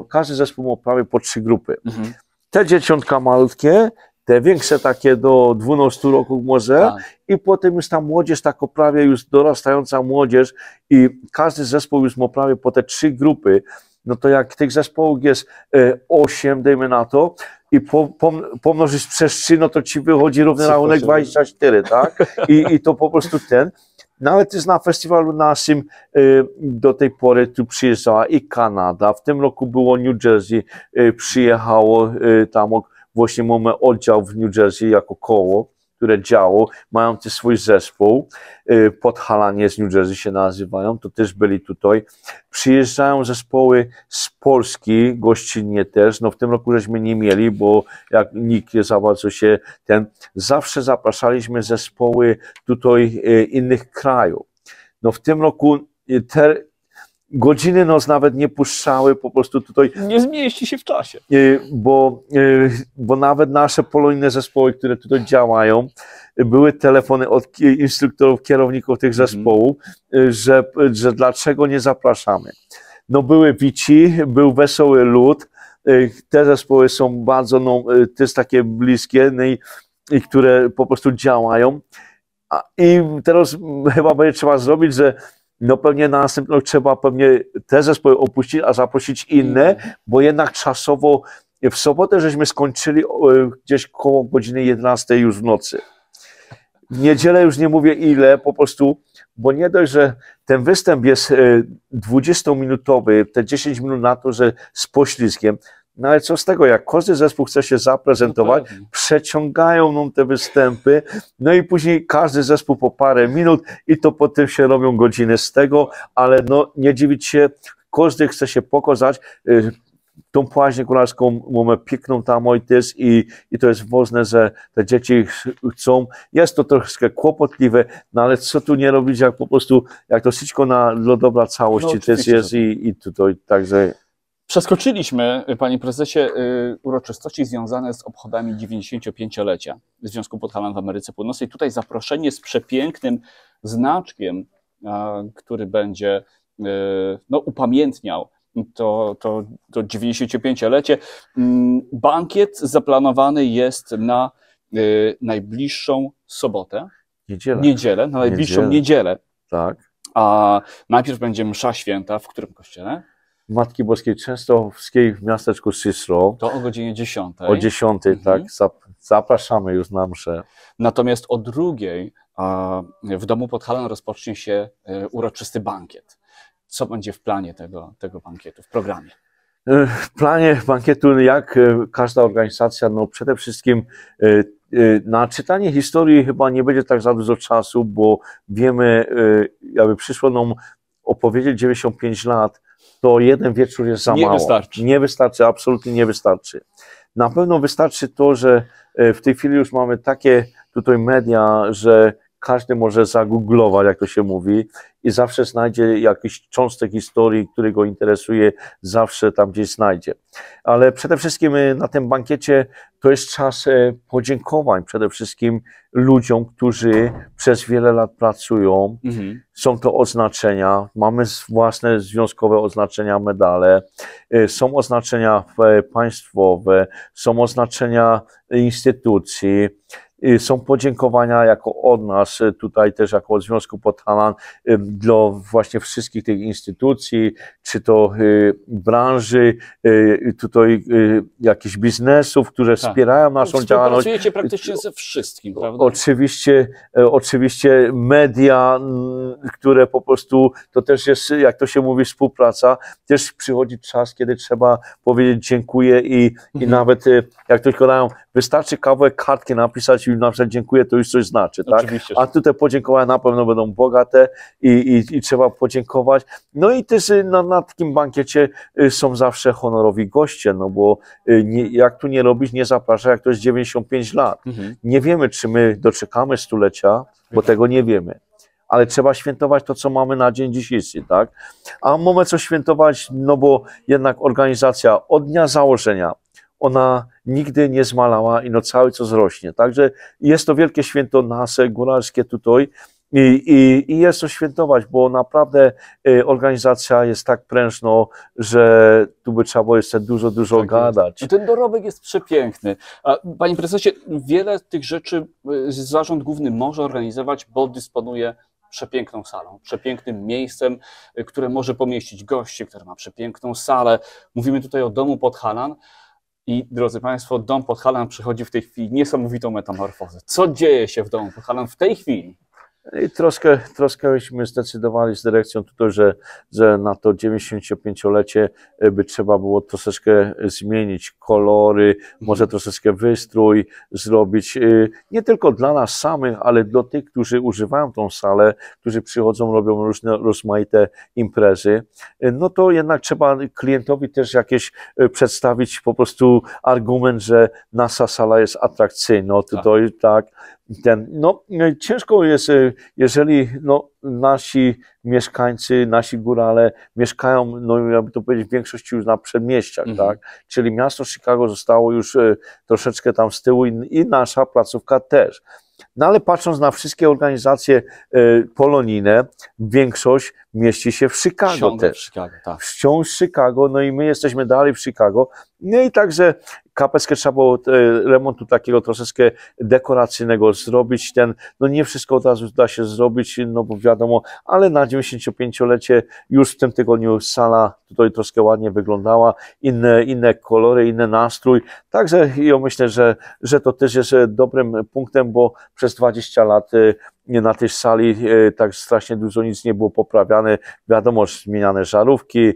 każdy zespół ma prawie po trzy grupy. Mhm. Te dzieciątka malutkie, te większe takie do 12 roku może tak. i potem już ta młodzież, taka prawie już dorastająca młodzież i każdy zespół już ma prawie po te trzy grupy, no to jak tych zespołów jest e, 8, dajmy na to, i po, pom, przez 3, no to ci wychodzi równy rachunek 24, tak? I, I to po prostu ten. Nawet no jest na festiwalu naszym e, do tej pory tu przyjeżdżała i Kanada. W tym roku było New Jersey, e, przyjechało e, tam właśnie mamy oddział w New Jersey jako koło, które działo, mają też swój zespół, y, Podhalanie z New Jersey się nazywają, to też byli tutaj. Przyjeżdżają zespoły z Polski, gościnnie też, no w tym roku żeśmy nie mieli, bo jak nikt nie za bardzo się ten, zawsze zapraszaliśmy zespoły tutaj y, innych krajów. No w tym roku y, te, godziny nos nawet nie puszczały po prostu tutaj. Nie zmieści się w czasie. E, bo, e, bo nawet nasze polonijne zespoły, które tutaj działają, były telefony od instruktorów, kierowników tych mhm. zespołów, mm. że, że dlaczego nie zapraszamy. No były wici, był wesoły lud, te zespoły są bardzo, no, to jest takie bliskie, no i, i które po prostu działają. I teraz chyba będzie trzeba zrobić, że no pewnie na następną trzeba pewnie te zespoły opuścić, a zaprosić inne, mhm. bo jednak czasowo w sobotę żeśmy skończyli e, gdzieś koło godziny 11 już w nocy. W niedzielę już nie mówię ile, po prostu, bo nie dość, że ten występ jest 20-minutowy, e, te 10 minut na to, że z poślizgiem, no ale co z tego, jak każdy zespół chce się zaprezentować, no przeciągają nam te występy, no i później każdy zespół po parę minut i to potem się robią godziny z tego, ale no nie dziwić się, każdy chce się pokazać, y, tą płaźnię kolarską mamy piękną tam ojciec i, i to jest ważne, że te dzieci chcą. Jest to troszkę kłopotliwe, no ale co tu nie robić, jak po prostu, jak to wszystko na, dobra całości no, też jest i, i tutaj, także... Przeskoczyliśmy, panie prezesie, y, uroczystości związane z obchodami 95-lecia Związku Podhalan w Ameryce Północnej. Tutaj zaproszenie z przepięknym znaczkiem, który będzie y, no, upamiętniał to, to, to 95-lecie. Mm, bankiet zaplanowany jest na y, najbliższą sobotę. Niedzielę. Niedzielę, na najbliższą niedzielę. niedzielę. Tak. A najpierw będzie msza święta, w którym kościele? Matki Boskiej Częstochowskiej w miasteczku Cicero. To o godzinie 10. O 10, mhm. tak. Zapraszamy już na mszę. Natomiast o drugiej w domu pod Halem rozpocznie się e, uroczysty bankiet. Co będzie w planie tego, tego bankietu, w programie? E, w planie bankietu, jak e, każda organizacja, no przede wszystkim na czytanie historii chyba nie będzie tak za dużo czasu, bo wiemy, jakby przyszło nam opowiedzieć 95 lat to jeden wieczór jest za nie mało. Nie wystarczy. Nie wystarczy, absolutnie nie wystarczy. Na pewno wystarczy to, że e, w tej chwili już mamy takie tutaj media, że każdy może zagooglować, jak to się mówi, i zawsze znajdzie jakiś cząstek historii, który go interesuje, zawsze tam gdzieś znajdzie. Ale przede wszystkim y, na tym bankiecie to jest czas y, podziękowań przede wszystkim ludziom, którzy przez wiele lat pracują. Mhm. Są to oznaczenia, mamy własne związkowe oznaczenia, medale, y, są oznaczenia e, państwowe, są oznaczenia instytucji. Y, są podziękowania jako od nas, y, tutaj też jako od Związku Podhalan, y, dla właśnie wszystkich tych instytucji, czy to branży, tutaj jakichś biznesów, które tak. wspierają naszą działalność. Pracujecie praktycznie ze wszystkim, prawda? Oczywiście, e, oczywiście media, które po prostu, to też jest, jak to się mówi, współpraca. Też przychodzi czas, kiedy trzeba powiedzieć dziękuję i, i mhm. nawet, e, jak to się wystarczy kawałek kartki napisać im na przykład dziękuję, to już coś znaczy, tak? Oczywiście. A tutaj podziękowania na pewno będą bogate i, i, i trzeba podziękować. No i też y, na, na takim bankiecie y, są zawsze honorowi goście, no bo y, nie, jak tu nie robić, nie zaprasza, jak ktoś 95 lat. Mhm. Nie wiemy, czy my doczekamy stulecia, bo tego nie wiemy ale trzeba świętować to, co mamy na dzień dzisiejszy, tak? A mamy co świętować, no bo jednak organizacja od dnia założenia, ona nigdy nie zmalała i no cały co zrośnie. Także jest to wielkie święto nasze, górarskie tutaj. I, i, I jest to świętować, bo naprawdę y, organizacja jest tak prężno, że tu by trzeba było jeszcze dużo, dużo tak gadać. I no Ten dorobek jest przepiękny. Panie prezesie, wiele tych rzeczy y, zarząd główny może organizować, bo dysponuje przepiękną salą, przepięknym miejscem, y, które może pomieścić gości, które ma przepiękną salę. Mówimy tutaj o domu pod Hanan. I drodzy Państwo, dom pod Halan przechodzi w tej chwili niesamowitą metamorfozę. Co dzieje się w domu pod w tej chwili? I troszkę, troszkęśmy zdecydowali z dyrekcją tutaj, że, że na to 95-lecie e, by trzeba było troszeczkę zmienić kolory, może mhm. troszeczkę wystrój zrobić. E, nie tylko dla nas samych, ale dla tych, którzy używają tą salę, którzy przychodzą, robią różne rozmaite imprezy. E, no to jednak trzeba klientowi też jakieś przedstawić po prostu argument, że nasza sala jest atrakcyjna. Tutaj, tak. tak ten, no e, ciężko jest, e, jeżeli no, nasi mieszkańcy, nasi górale mieszkają, no jakby to powiedzieć, w większości już na przedmieściach, mhm. tak? Czyli miasto Chicago zostało już e, troszeczkę tam z tyłu i, i nasza placówka też. No ale patrząc na wszystkie organizacje y, polonijne, większość mieści się w Chicago też. W Chicago, tak. Wciąż Chicago, no i my jesteśmy dalej w Chicago. No i także Kapeczkę trzeba było e, remontu takiego troszeczkę dekoracyjnego zrobić. Ten, no nie wszystko od razu da się zrobić, no bo wiadomo, ale na 95-lecie już w tym tygodniu sala tutaj troszkę ładnie wyglądała, inne, inne kolory, inny nastrój. Także ja myślę, że, że to też jest e, dobrym punktem, bo przez 20 lat nie na tej sali e, tak strasznie dużo nic nie było poprawiane. Wiadomo, zmieniane żarówki,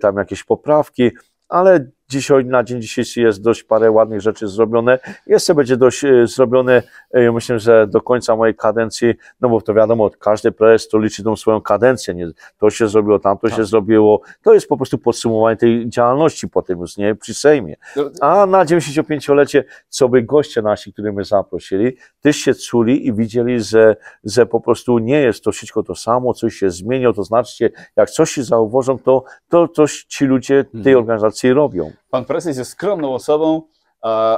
tam jakieś poprawki, ale Dzisiaj na dzień dzisiejszy jest dość parę ładnych rzeczy zrobione. Jeszcze będzie dość e, zrobione, e, myślę, że do końca mojej kadencji, no bo to wiadomo, każdy prezes to liczy tą swoją kadencję. Nie? To się zrobiło, tamto tak. się zrobiło. To jest po prostu podsumowanie tej działalności tym, już, nie? Przy Sejmie. No, A na 95-lecie, co by goście nasi, których my zaprosili, też się czuli i widzieli, że, że po prostu nie jest to wszystko to samo, coś się zmieniło, to znaczy, jak coś się zauważą, to, to coś ci ludzie tej mhm. organizacji robią. Pan prezes jest skromną osobą,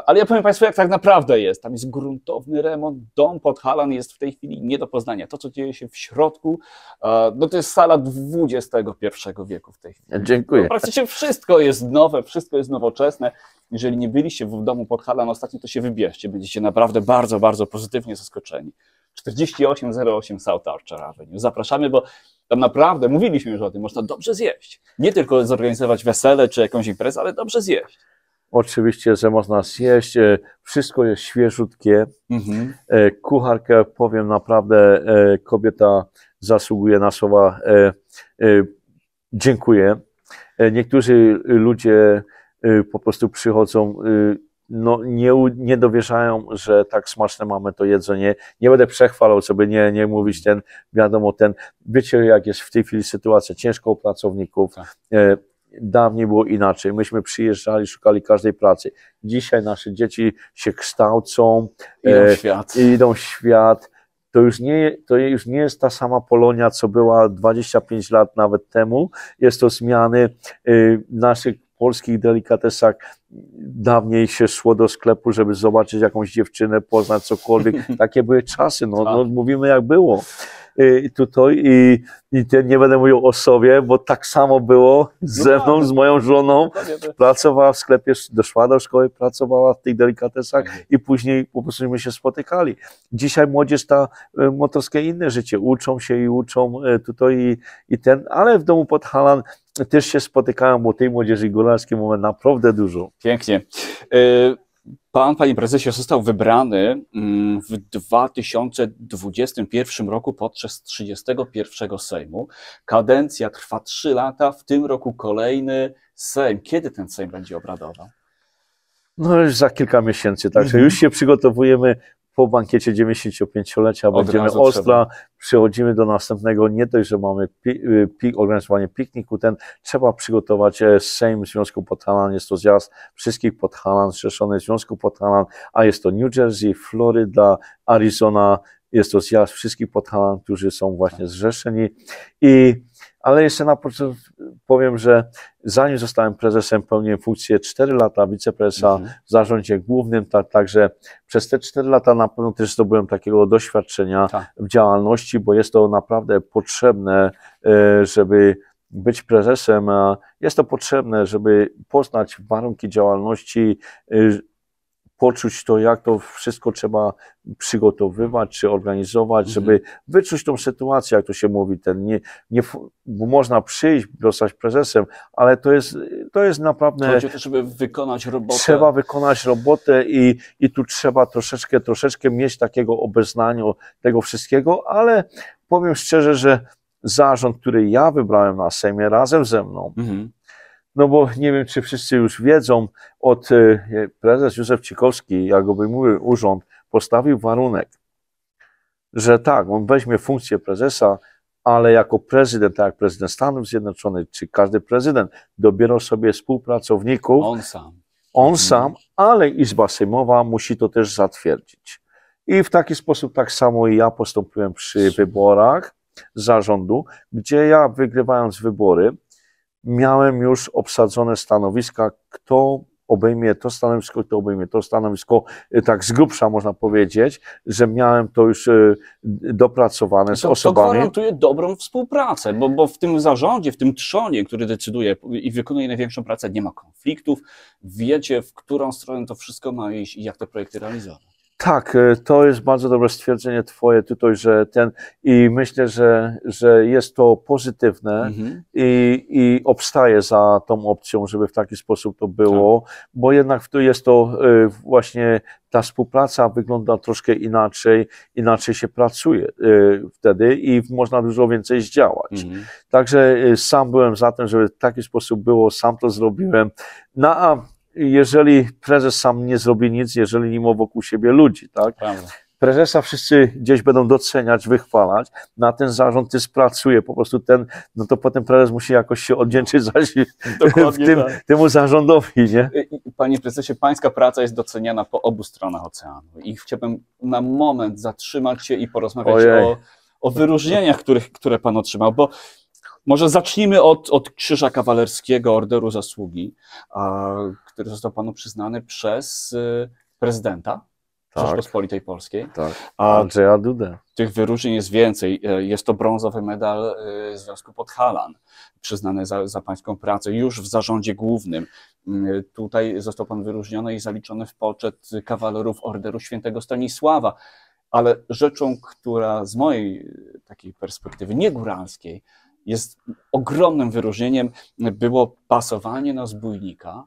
ale ja powiem Państwu, jak tak naprawdę jest. Tam jest gruntowny remont, dom pod Halan jest w tej chwili nie do poznania. To, co dzieje się w środku, no to jest sala XXI wieku w tej chwili. Dziękuję. No, praktycznie wszystko jest nowe, wszystko jest nowoczesne. Jeżeli nie byliście w domu pod Halan ostatnio, to się wybierzcie. Będziecie naprawdę bardzo, bardzo pozytywnie zaskoczeni. 4808 South Archer Avenue. Zapraszamy, bo tam naprawdę, mówiliśmy już o tym, można dobrze zjeść. Nie tylko zorganizować wesele czy jakąś imprezę, ale dobrze zjeść. Oczywiście, że można zjeść. E, wszystko jest świeżutkie. Mhm. E, kucharkę, powiem naprawdę, e, kobieta zasługuje na słowa dziękuję. Niektórzy ludzie po prostu przychodzą no, nie, nie dowierzają, że tak smaczne mamy to jedzenie. Nie będę przechwalał, żeby nie, nie mówić ten, wiadomo, ten. Wiecie, jak jest w tej chwili sytuacja. Ciężko u pracowników. Tak. E, dawniej było inaczej. Myśmy przyjeżdżali, szukali każdej pracy. Dzisiaj nasze dzieci się kształcą, e, idą w świat. Idą świat. To już, nie, to już nie jest ta sama Polonia, co była 25 lat nawet temu. Jest to zmiany e, naszych polskich delikatesach dawniej się szło do sklepu, żeby zobaczyć jakąś dziewczynę, poznać cokolwiek. Takie były czasy, no, no tak. mówimy jak było. Y, tutaj i, i nie będę mówił o sobie, bo tak samo było ze no tak. mną, z moją żoną. Pracowała w sklepie, doszła do szkoły, pracowała w tych delikatesach mhm. i później po prostu się spotykali. Dzisiaj młodzież ta y, motorskie inne życie, uczą się i uczą y, tutaj i, i ten, ale w domu pod Halan też się spotykałem, bo tej młodzieży golarskiej mamy naprawdę dużo. Pięknie. Y Pan, panie prezesie, został wybrany mm, w 2021 roku podczas 31 Sejmu. Kadencja trwa 3 lata, w tym roku kolejny Sejm. Kiedy ten Sejm będzie obradował? No już za kilka miesięcy, także już się przygotowujemy po bankiecie 95-lecia Od będziemy ostra, trzeba. przechodzimy do następnego, nie dość, że mamy pi, y, pi, organizowanie pikniku, ten trzeba przygotować e, Sejm Związku Podhalan, jest to zjazd wszystkich Podhalan, zrzeszony Związku Podhalan, a jest to New Jersey, Florida, Arizona, jest to zjazd wszystkich Podhalan, którzy są właśnie zrzeszeni i ale jeszcze na początku powiem, że zanim zostałem prezesem, pełniłem funkcję 4 lata wiceprezesa mhm. w zarządzie głównym, tak, także przez te 4 lata na pewno też zdobyłem takiego doświadczenia tak. w działalności, bo jest to naprawdę potrzebne, e, żeby być prezesem. Jest to potrzebne, żeby poznać warunki działalności, e, poczuć to, jak to wszystko trzeba przygotowywać czy organizować, mhm. żeby wyczuć tą sytuację, jak to się mówi. Ten nie, nie, bo można przyjść, zostać prezesem, ale to jest, to jest naprawdę. Chodzi o to, żeby wykonać robotę. Trzeba wykonać robotę i, i tu trzeba troszeczkę, troszeczkę mieć takiego obeznania tego wszystkiego, ale powiem szczerze, że zarząd, który ja wybrałem na Sejmie razem ze mną, mhm no bo nie wiem, czy wszyscy już wiedzą, od e, prezes Józef Cikowski, jak obejmuje urząd, postawił warunek, że tak, on weźmie funkcję prezesa, ale jako prezydent, tak jak prezydent Stanów Zjednoczonych, czy każdy prezydent, dobierał sobie współpracowników. On sam. On mhm. sam, ale Izba Sejmowa musi to też zatwierdzić. I w taki sposób tak samo i ja postąpiłem przy wyborach zarządu, gdzie ja wygrywając wybory, miałem już obsadzone stanowiska, kto obejmie to stanowisko, kto obejmie to stanowisko, y, tak z grubsza można powiedzieć, że miałem to już y, dopracowane to, z osobami. To gwarantuje dobrą współpracę, bo, bo w tym zarządzie, w tym trzonie, który decyduje i wykonuje największą pracę, nie ma konfliktów, wiecie, w którą stronę to wszystko ma iść i jak te projekty realizować. Tak, e, to jest bardzo dobre stwierdzenie Twoje tutaj, że ten, i myślę, że, że jest to pozytywne mhm. i, i obstaję za tą opcją, żeby w taki sposób to było, tak. bo jednak tu jest to e, właśnie ta współpraca wygląda troszkę inaczej, inaczej się pracuje e, wtedy i można dużo więcej zdziałać. Mhm. Także sam byłem za tym, żeby w taki sposób było, sam to zrobiłem. No a jeżeli prezes sam nie zrobi nic, jeżeli nie ma wokół siebie ludzi, tak? Prawda. Prezesa wszyscy gdzieś będą doceniać, wychwalać, na ten zarząd też spracuje, po prostu ten, no to potem prezes musi jakoś się oddzięczyć zaś tym, tak. temu zarządowi, nie? Panie prezesie, pańska praca jest doceniana po obu stronach oceanu i chciałbym na moment zatrzymać się i porozmawiać Ojej. o, o wyróżnieniach, których, które pan otrzymał, bo może zacznijmy od, od Krzyża Kawalerskiego Orderu Zasługi, a, który został panu przyznany przez y, prezydenta tak. Rzeczpospolitej Polskiej. Tak. Andrzeja Dudę. Tych wyróżnień jest więcej. Y, jest to brązowy medal y, Związku Podhalan, przyznany za, za pańską pracę już w zarządzie głównym. Mm, tutaj został pan wyróżniony i zaliczony w poczet kawalerów Orderu Świętego Stanisława. Ale rzeczą, która z mojej y, takiej perspektywy góralskiej, jest ogromnym wyróżnieniem było pasowanie na zbójnika,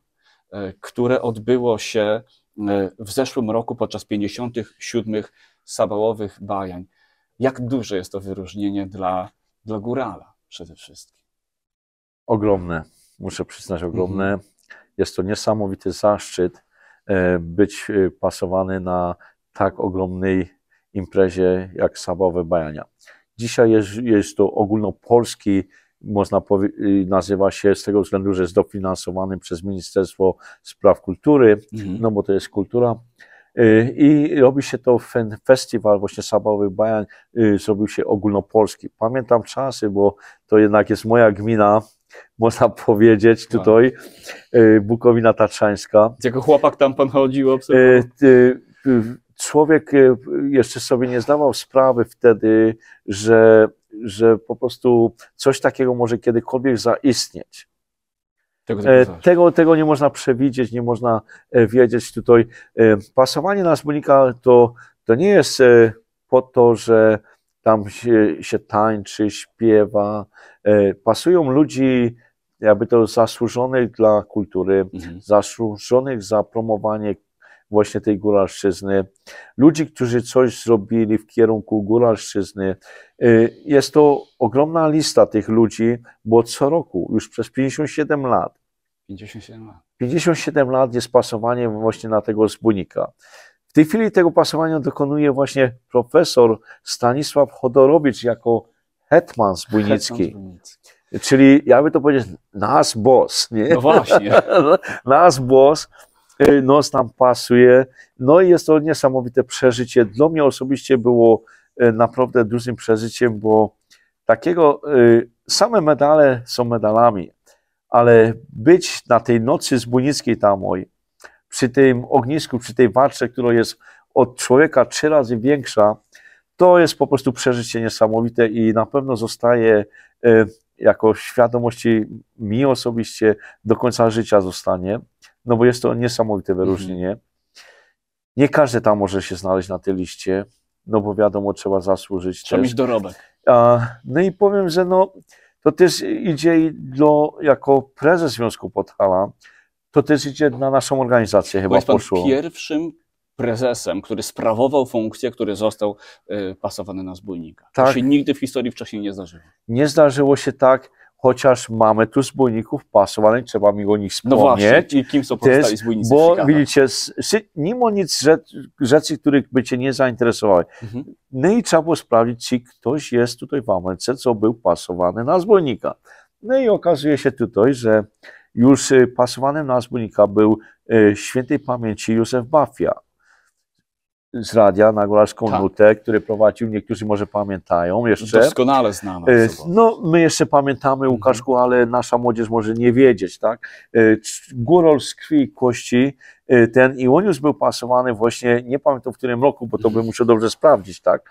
e, które odbyło się e, w zeszłym roku podczas 57. sabałowych bajań. Jak duże jest to wyróżnienie dla, dla górala przede wszystkim? Ogromne, muszę przyznać, ogromne. Mhm. Jest to niesamowity zaszczyt e, być pasowany na tak ogromnej imprezie jak sabałowe bajania. Dzisiaj jest, jest to ogólnopolski, można y, nazywa się z tego względu, że jest dofinansowany przez Ministerstwo Spraw Kultury, mhm. no bo to jest kultura. Y, I robi się to festiwal właśnie Sabawy Bajań, y, zrobił się ogólnopolski. Pamiętam czasy, bo to jednak jest moja gmina, można powiedzieć tak. tutaj, Bukowina Tatrzańska. Jako chłopak tam pan chodził? człowiek e, jeszcze sobie nie zdawał sprawy wtedy, że, że po prostu coś takiego może kiedykolwiek zaistnieć. Tego, e, tego, tego, nie można przewidzieć, nie można e, wiedzieć tutaj. Pasowanie na zbójnika to, to nie jest po to, że tam się, się tańczy, śpiewa. Pasują ludzi, jakby to zasłużonych dla kultury, mhm. zasłużonych za promowanie właśnie tej Góralszczyzny, ludzi, którzy coś zrobili w kierunku Góralszczyzny. Y, jest to ogromna lista tych ludzi, bo co roku, już przez 57 lat, 57 lat. 57 lat jest pasowanie właśnie na tego zbójnika. W tej chwili tego pasowania dokonuje właśnie profesor Stanisław Chodorowicz jako hetman zbójnicki. Czyli ja bym to powiedział, nas boss, nie? No właśnie. nas boss Y, nos tam pasuje. No i jest to niesamowite przeżycie. Dla mnie osobiście było y, naprawdę dużym przeżyciem, bo takiego, y, same medale są medalami, ale być na tej nocy z Bunickiej Tamoj, przy tym ognisku, przy tej warcze, która jest od człowieka trzy razy większa, to jest po prostu przeżycie niesamowite i na pewno zostaje jako świadomości mi osobiście do końca życia zostanie no bo jest to niesamowite wyróżnienie. Mhm. Nie każdy tam może się znaleźć na tej liście, no bo wiadomo, trzeba zasłużyć. Trzeba też. mieć dorobek. A, no i powiem, że no, to też idzie i do, jako prezes Związku Podhala, to też idzie na naszą organizację chyba jest pan poszło. pierwszym prezesem, który sprawował funkcję, który został y, pasowany na zbójnika. Tak. To się nigdy w historii wcześniej nie zdarzyło. Nie zdarzyło się tak chociaż mamy tu zbójników pasowanych, trzeba mi o nich wspomnieć. No właśnie, i kim są pozostali zbójnicy Bo Chicago? widzicie, mimo nic rzeczy, których by cię nie zainteresowały, mhm. no i trzeba było sprawdzić, czy ktoś jest tutaj w Ameryce, co był pasowany na zbójnika. No i okazuje się tutaj, że już y, pasowanym na zbójnika był y, świętej pamięci Józef Bafia z radia na Golaską tak. Nutę, który prowadził, niektórzy może pamiętają jeszcze. Doskonale znamy. E, no, my jeszcze pamiętamy, mhm. Łukaszku, mhm. ale nasza młodzież może nie wiedzieć, tak? E, Górol z krwi i kości e, ten i był pasowany właśnie, nie pamiętam w którym roku, bo to bym mhm. musiał dobrze sprawdzić, tak?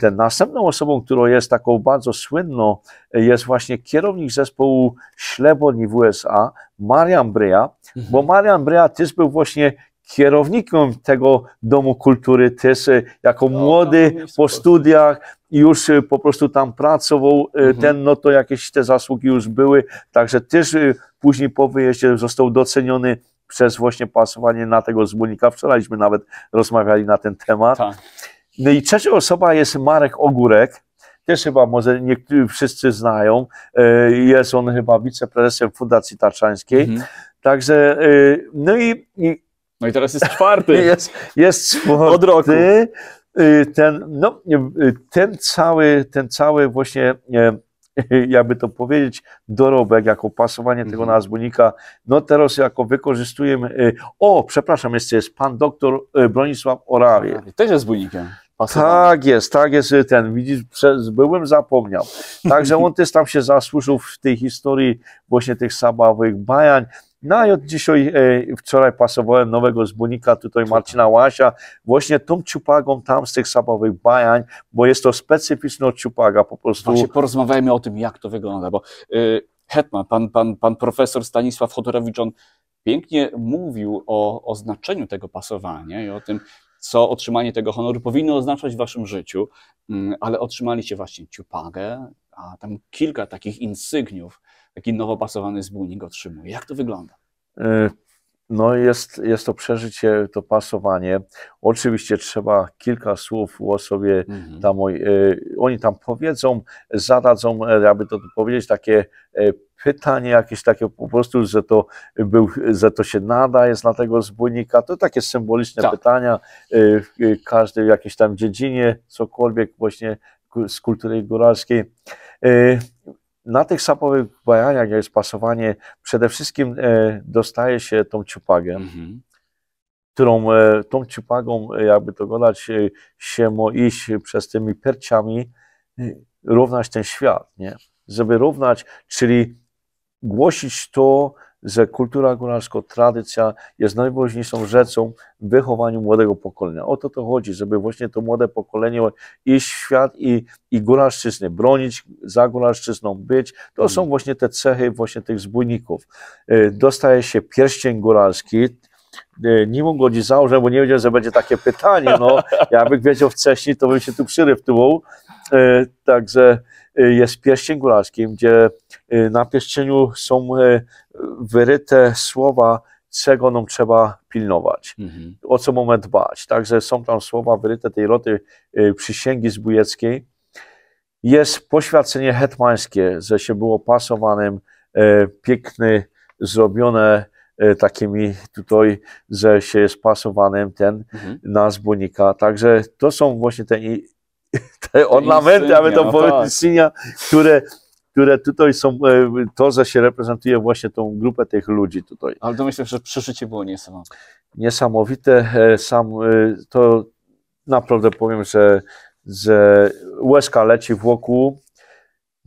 Ten następną osobą, która jest taką bardzo słynną, jest właśnie kierownik zespołu Śleborni w USA, Marian Brea, mhm. bo Marian Brea też był właśnie kierownikiem tego Domu Kultury też e, jako no, młody po studiach już e, po prostu tam pracował e, mhm. ten, no to jakieś te zasługi już były, także też później po wyjeździe został doceniony przez właśnie pasowanie na tego zbójnika. Wczorajśmy nawet rozmawiali na ten temat. Tak. No i trzecia osoba jest Marek Ogórek, też chyba może niektórzy wszyscy znają. Jest on chyba wiceprezesem Fundacji Tarczańskiej. Mhm. Także, no i, i no i teraz jest czwarty. jest, jest czwarty. Od roku. Y, ten, no, y, ten, cały, ten cały właśnie e, jakby to powiedzieć, dorobek, jako pasowanie tego mhm. nazwnika. No teraz jako wykorzystujemy, y, o przepraszam, jeszcze jest pan doktor Bronisław Orawie. Tak, też jest zbójnikiem. Tak jest, tak jest ten, widzisz, przez, byłem zapomniał. Także on też tam się zasłużył w tej historii właśnie tych sabawych bajań. No i od dzisiaj, e, wczoraj pasowałem nowego zbunika, tutaj Marcina Łasia, właśnie tą ciupagą tam z tych sabowych bajań, bo jest to specyficzna ciupaga po prostu. Właśnie porozmawiajmy o tym, jak to wygląda, bo y, Hetman, pan, pan, pan profesor Stanisław Chodorowicz, on pięknie mówił o, o znaczeniu tego pasowania i o tym, co otrzymanie tego honoru powinno oznaczać w waszym życiu, mm, ale otrzymaliście właśnie ciupagę, a tam kilka takich insygniów, taki nowopasowany zbójnik otrzymuje. Jak to wygląda? E, no jest, jest to przeżycie, to pasowanie. Oczywiście trzeba kilka słów o sobie mhm. tam, e, oni tam powiedzą, zadadzą, e, aby to powiedzieć, takie pytanie jakieś takie po prostu, że to, był, że to się jest dla tego zbójnika. To takie symboliczne tak. pytania. Każdy każdej jakiejś tam dziedzinie, cokolwiek właśnie z kultury góralskiej na tych sapowych bajaniach, jest pasowanie, przede wszystkim e, dostaje się tą ciupagę, mhm. którą e, tą ciupagą, e, jakby to gadać, się mo iść przez tymi perciami, równać ten świat, nie? Żeby równać, czyli głosić to, że kultura góralsko-tradycja jest najważniejszą rzeczą w wychowaniu młodego pokolenia. O to to chodzi, żeby właśnie to młode pokolenie iść w świat i, i góralszczyzny, bronić za góralszczyzną, być. To są właśnie te cechy właśnie tych zbójników. Y, dostaje się pierścień góralski, Y, nie mogło dziś założyć, bo nie wiedział, że będzie takie pytanie. No, ja bym wiedział wcześniej, to bym się tu przyryptował. Y, także y, jest pierścień góralski, gdzie na pierścieniu są wyryte słowa, czego nam trzeba pilnować, mhm. o co mamy dbać. Także są tam słowa wyryte tej roty przysięgi zbójeckiej. Jest poświadczenie hetmańskie, że się było pasowanym, piękny, zrobione E, takimi tutaj, że się jest pasowanym ten mhm. nazbonika. Także to są właśnie te, te ornamenty, aby to no powiedzieć, tak. które które tutaj są, e, to, że się reprezentuje właśnie tą grupę tych ludzi tutaj. Ale to myślę, że przeżycie było niesamowite. Niesamowite, e, sam to naprawdę powiem, że, że łezka leci wokół,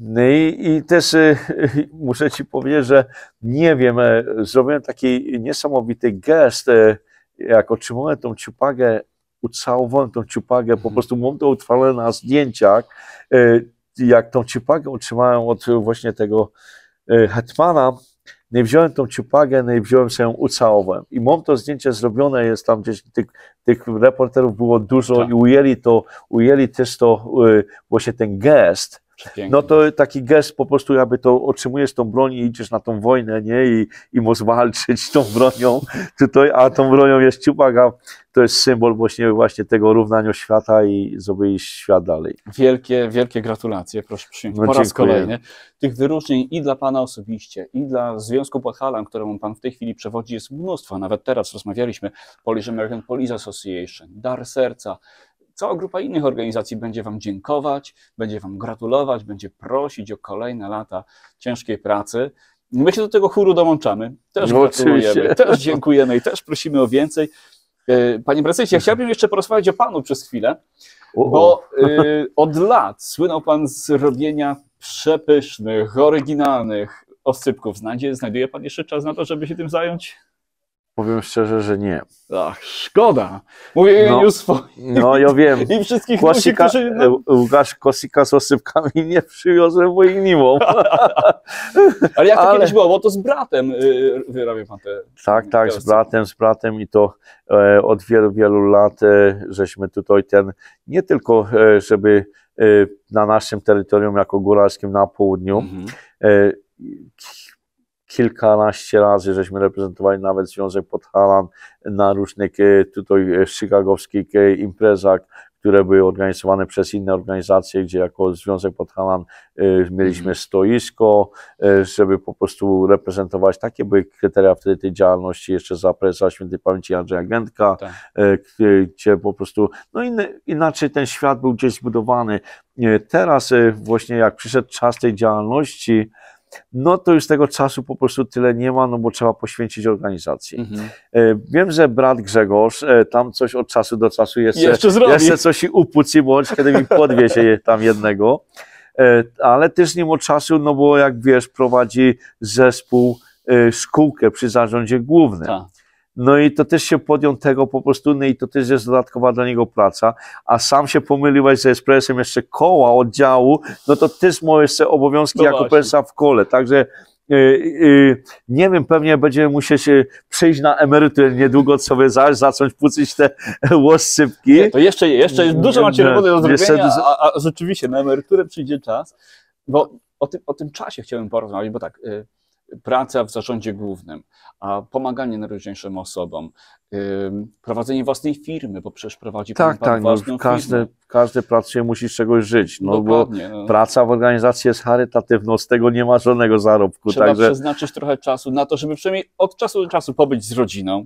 no i, i też y, muszę Ci powiedzieć, że nie wiem, e, zrobiłem taki niesamowity gest, e, jak otrzymałem tą ciupagę, ucałowałem tą ciupagę, po mhm. prostu mam to utrwalone na zdjęciach, e, jak tą ciupagę otrzymałem od właśnie tego e, hetmana, nie no wziąłem tą ciupagę, no i wziąłem się ucałowałem. I mam to zdjęcie zrobione, jest tam gdzieś, tych, tych reporterów było dużo tak. i ujęli to, ujęli też to, e, właśnie ten gest, no to taki gest po prostu, jakby to otrzymujesz tą broń i idziesz na tą wojnę, nie? I, i możesz walczyć tą bronią tutaj, a tą bronią jest ciupak, to jest symbol właśnie, właśnie tego równania świata i żeby świat dalej. Wielkie, wielkie gratulacje, proszę przyjąć no, po dziękuję. raz kolejny. Tych wyróżnień i dla Pana osobiście, i dla Związku Podhalan, któremu Pan w tej chwili przewodzi, jest mnóstwo. Nawet teraz rozmawialiśmy Polish American Police Association, Dar Serca, cała grupa innych organizacji będzie Wam dziękować, będzie Wam gratulować, będzie prosić o kolejne lata ciężkiej pracy. My się do tego chóru dołączamy, też no, gratulujemy, też dziękujemy i też prosimy o więcej. E, panie prezesie, ja chciałbym jeszcze porozmawiać o Panu przez chwilę, bo y, od lat słynął Pan z robienia przepysznych, oryginalnych osypków. Znajdzie, znajduje Pan jeszcze czas na to, żeby się tym zająć? Powiem szczerze, że nie. Ach, szkoda. Mówię no, już swoje. No, ja wiem. I wszystkich Kłosika, którzy... E, Łukasz Kosika z osypkami nie przywiozłem, bo ich Ale jak to Ale... kiedyś było? Bo to z bratem y, y, wyrabiam pan te... Tak, tak, z bratem, z bratem i to e, od wielu, wielu lat e, żeśmy tutaj ten, nie tylko e, żeby e, na naszym terytorium jako góralskim na południu, mhm. e, kilkanaście razy, żeśmy reprezentowali nawet Związek Podhalan na różnych e, tutaj chicagowskich e, e, imprezach, które były organizowane przez inne organizacje, gdzie jako Związek Podhalan mieliśmy mhm. stoisko, żeby po prostu reprezentować. Takie były kryteria wtedy tej działalności jeszcze za prezesa świętej pamięci Andrzeja Gędka, tak. gdzie po prostu, no inny, inaczej ten świat był gdzieś zbudowany. Teraz właśnie jak przyszedł czas tej działalności, no to już tego czasu po prostu tyle nie ma, no bo trzeba poświęcić organizacji. Mhm. E, wiem, że brat Grzegorz e, tam coś od czasu do czasu jeszcze, jeszcze, jeszcze coś i upuci, bądź kiedy mi się tam jednego, e, ale też nie ma czasu, no bo jak wiesz, prowadzi zespół szkółkę przy zarządzie głównym. Ta no i to też się podjął tego po prostu, no i to też jest dodatkowa dla niego praca, a sam się pomyliłeś z espresem jeszcze koła oddziału, no to też ma obowiązki no jako presa w kole, także y, y, nie wiem, pewnie będziemy musieć y, przejść na emeryturę niedługo, co wy zaś, zacząć pucić te łoscypki. to jeszcze, jeszcze jest dużo macie roboty do zrobienia, a, a rzeczywiście na emeryturę przyjdzie czas, bo o tym, o tym czasie chciałbym porozmawiać, bo tak, praca w zarządzie głównym, a pomaganie najróżniejszym osobom, prowadzenie własnej firmy, bo przecież prowadzi tak, pan, tak, pan no, własną no, każdy, firmę. Każdy pracuje, musi z czegoś żyć, no Dokładnie, bo no. praca w organizacji jest charytatywna, z tego nie ma żadnego zarobku. Trzeba także... przeznaczyć trochę czasu na to, żeby przynajmniej od czasu do czasu pobyć z rodziną.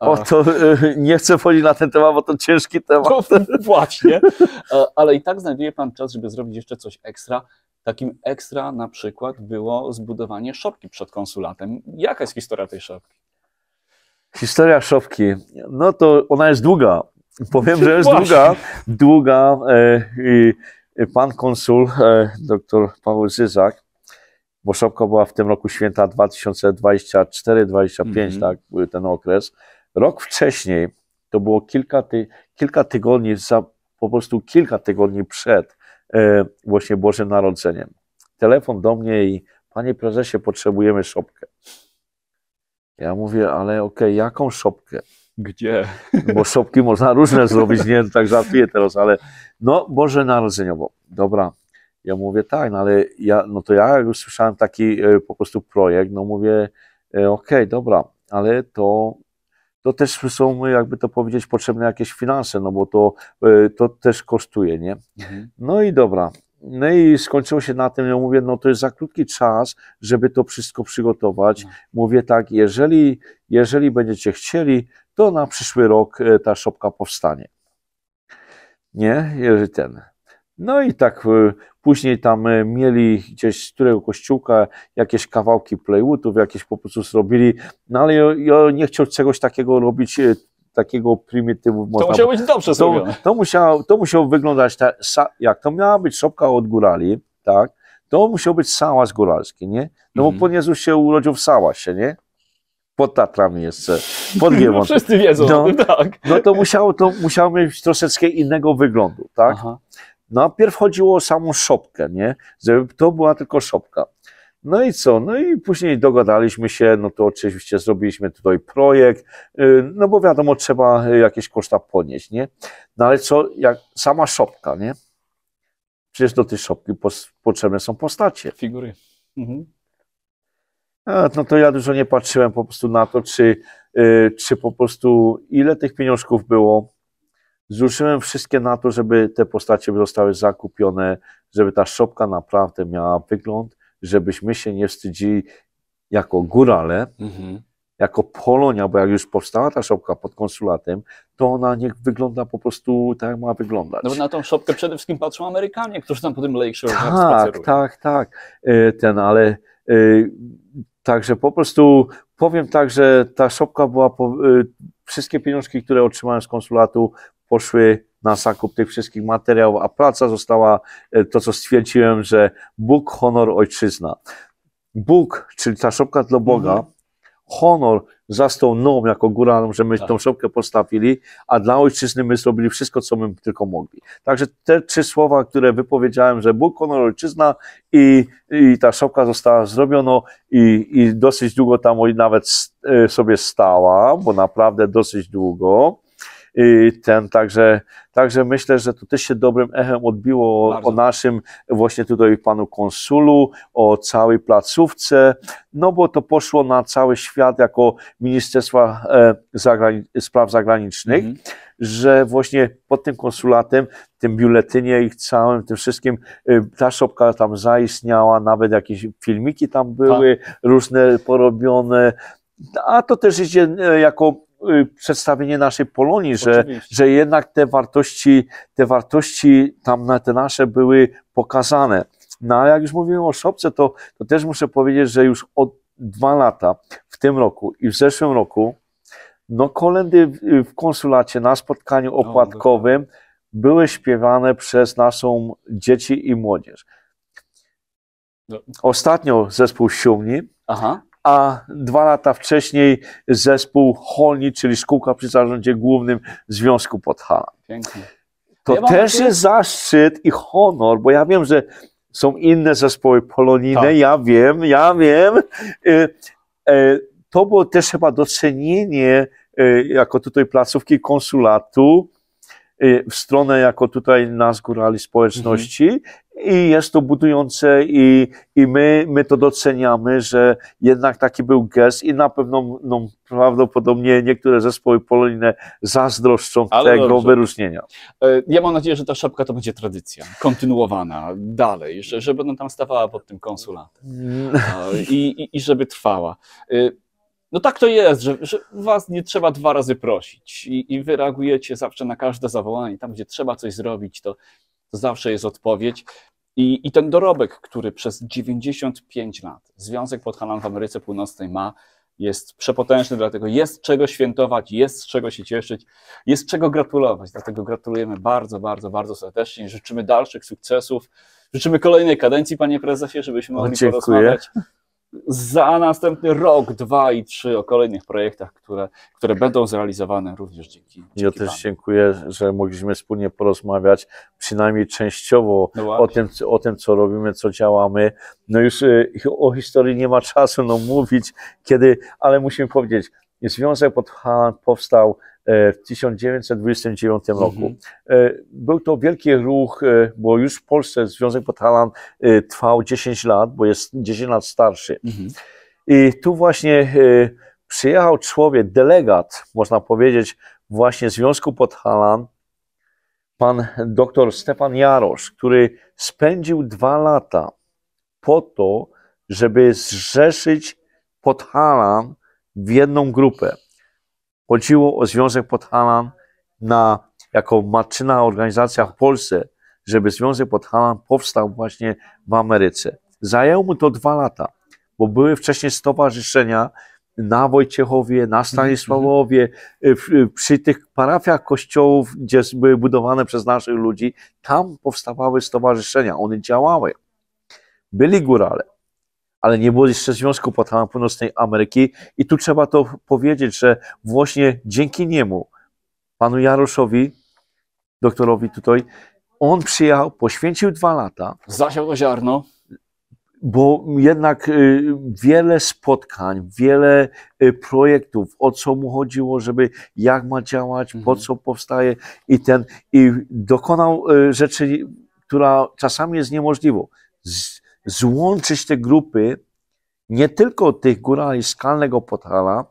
O, to y, nie chcę wchodzić na ten temat, bo to ciężki temat. No, właśnie, e, ale i tak znajduje pan czas, żeby zrobić jeszcze coś ekstra, Takim ekstra na przykład było zbudowanie szopki przed konsulatem. Jaka jest historia tej szopki? Historia szopki, no to ona jest długa. Powiem, że jest długa. Długa e, i pan konsul, e, dr Paweł Zyzak, bo szopka była w tym roku święta 2024-2025, mhm. tak, był ten okres. Rok wcześniej, to było kilka, ty, kilka tygodni, za, po prostu kilka tygodni przed E, właśnie Bożym Narodzeniem. Telefon do mnie i panie prezesie, potrzebujemy szopkę. Ja mówię, ale okej, okay, jaką szopkę? Gdzie? Bo szopki można różne zrobić, nie tak żartuję teraz, ale no Boże Narodzeniowo. Dobra, ja mówię tak, no ale ja, no to ja już słyszałem taki e, po prostu projekt, no mówię, e, okej, okay, dobra, ale to to też są, jakby to powiedzieć, potrzebne jakieś finanse, no bo to, e, to też kosztuje, nie? Mhm. No i dobra. No i skończyło się na tym, ja mówię, no to jest za krótki czas, żeby to wszystko przygotować. No. Mówię tak, jeżeli, jeżeli będziecie chcieli, to na przyszły rok e, ta szopka powstanie. Nie? Jeżeli ten. No i tak y, później tam y, mieli gdzieś z którego kościółka jakieś kawałki playwoodów, jakieś po prostu zrobili, no ale ja nie chciał czegoś takiego robić y, takiego prymitywu. To musiało być dobrze to, to, musiało, to musiało wyglądać ta, jak to miała być szopka od górali, tak? To musiał być sałas góralski, nie? No mm. bo mhm. Pan Jezus się urodził w sałasie, nie? Pod Tatrami jeszcze, pod Wiemą. No wszyscy wiedzą, no, tak. No to musiało, to musiało mieć troszeczkę innego wyglądu, tak? Aha. No, Najpierw chodziło o samą szopkę, nie? Żeby to była tylko szopka. No i co? No i później dogadaliśmy się, no to oczywiście zrobiliśmy tutaj projekt, y, no bo wiadomo, trzeba jakieś koszta ponieść, nie? No ale co, jak sama szopka, nie? Przecież do tej szopki potrzebne są postacie. Figury. Mhm. A, no to ja dużo nie patrzyłem po prostu na to, czy, y, czy po prostu ile tych pieniążków było, zruszyłem wszystkie na to, żeby te postacie zostały zakupione, żeby ta szopka naprawdę miała wygląd, żebyśmy się nie wstydzili jako górale, mhm. jako Polonia, bo jak już powstała ta szopka pod konsulatem, to ona niech wygląda po prostu tak, jak ma wyglądać. No bo na tą szopkę przede wszystkim patrzą Amerykanie, którzy tam po tym Lakeshore tak, spacerują. Tak, tak, e, Ten, ale e, także po prostu powiem tak, że ta szopka była, po, e, wszystkie pieniążki, które otrzymałem z konsulatu, poszły na zakup tych wszystkich materiałów, a praca została e, to, co stwierdziłem, że Bóg, honor, ojczyzna. Bóg, czyli ta szopka dla Boga, mhm. honor zastał nam jako góralom, że my tak. tą szopkę postawili, a dla ojczyzny my zrobili wszystko, co my tylko mogli. Także te trzy słowa, które wypowiedziałem, że Bóg, honor, ojczyzna i, i ta szopka została zrobiona i, i dosyć długo tam nawet e, sobie stała, bo naprawdę dosyć długo Y, ten, także, także myślę, że to też się dobrym echem odbiło Bardzo. o naszym właśnie tutaj panu konsulu, o całej placówce, no bo to poszło na cały świat jako Ministerstwa e, Zagrani Spraw Zagranicznych, mhm. że właśnie pod tym konsulatem, tym biuletynie i całym tym wszystkim y, ta szopka tam zaistniała, nawet jakieś filmiki tam były, tak. różne porobione, a to też idzie e, jako Y, przedstawienie naszej Polonii, że, że jednak te wartości, te wartości tam na te nasze były pokazane. No ale jak już mówiłem o szopce, to, to też muszę powiedzieć, że już od dwa lata w tym roku i w zeszłym roku, no kolendy w, w konsulacie na spotkaniu opłatkowym no, były śpiewane przez naszą dzieci i młodzież. No. Ostatnio zespół Siumni Aha a dwa lata wcześniej zespół Holni, czyli Szkółka przy zarządzie głównym Związku Podhala. To ja też jest zaszczyt i honor, bo ja wiem, że są inne zespoły polonijne, tak. ja wiem, ja wiem. E, e, to było też chyba docenienie e, jako tutaj placówki konsulatu w stronę jako tutaj nas, górali mhm. społeczności, mhm. I jest to budujące i, i my, my to doceniamy, że jednak taki był gest i na pewno no, prawdopodobnie niektóre zespoły polonijne zazdroszczą Ale tego dobrze. wyróżnienia. E, ja mam nadzieję, że ta szapka to będzie tradycja, kontynuowana dalej, że, że będą tam stawała pod tym konsulatem mm. i, i, i żeby trwała. E, no tak to jest, że, że, was nie trzeba dwa razy prosić i, i wy reagujecie zawsze na każde zawołanie. Tam, gdzie trzeba coś zrobić, to to zawsze jest odpowiedź. I, I ten dorobek, który przez 95 lat Związek Podhalan w Ameryce Północnej ma, jest przepotężny, dlatego jest czego świętować, jest czego się cieszyć, jest czego gratulować. Dlatego gratulujemy bardzo, bardzo, bardzo serdecznie. Życzymy dalszych sukcesów. Życzymy kolejnej kadencji, panie prezesie, żebyśmy mogli o, porozmawiać za następny rok, dwa i trzy o kolejnych projektach, które, które będą zrealizowane również dzięki. dzięki ja też dziękuję, że mogliśmy wspólnie porozmawiać, przynajmniej częściowo no o, tym, o tym, co robimy, co działamy. No już y, o historii nie ma czasu no, mówić, kiedy, ale musimy powiedzieć, Związek pod Podhalan powstał E, w 1929 mhm. roku. E, był to wielki ruch, e, bo już w Polsce Związek Podhalan trwał 10 lat, bo jest 10 lat starszy. Mhm. I tu właśnie przyjechał człowiek, delegat, można powiedzieć, właśnie Związku Podhalan, pan doktor Stefan Jarosz, który spędził dwa lata po to, żeby zrzeszyć Podhalan w jedną grupę. Chodziło o Związek Podhalan na, jako matczyna organizacja w Polsce, żeby Związek Podhalan powstał właśnie w Ameryce. Zajęło mu to dwa lata, bo były wcześniej stowarzyszenia na Wojciechowie, na mhm, Stanisławowie, przy tych parafiach kościołów, gdzie były budowane przez naszych ludzi, tam powstawały stowarzyszenia, one działały. Byli górale, ale nie było jeszcze Związku Północnej Ameryki i tu trzeba to powiedzieć, że właśnie dzięki niemu, panu Jaroszowi, doktorowi tutaj, on przyjechał, poświęcił dwa lata. Zasiał to ziarno. Bo jednak y, wiele spotkań, wiele y, projektów, o co mu chodziło, żeby jak ma działać, mhm. po co powstaje i ten, i dokonał y, rzeczy, która czasami jest niemożliwa. Z, złączyć te grupy nie tylko tych górali skalnego Potala,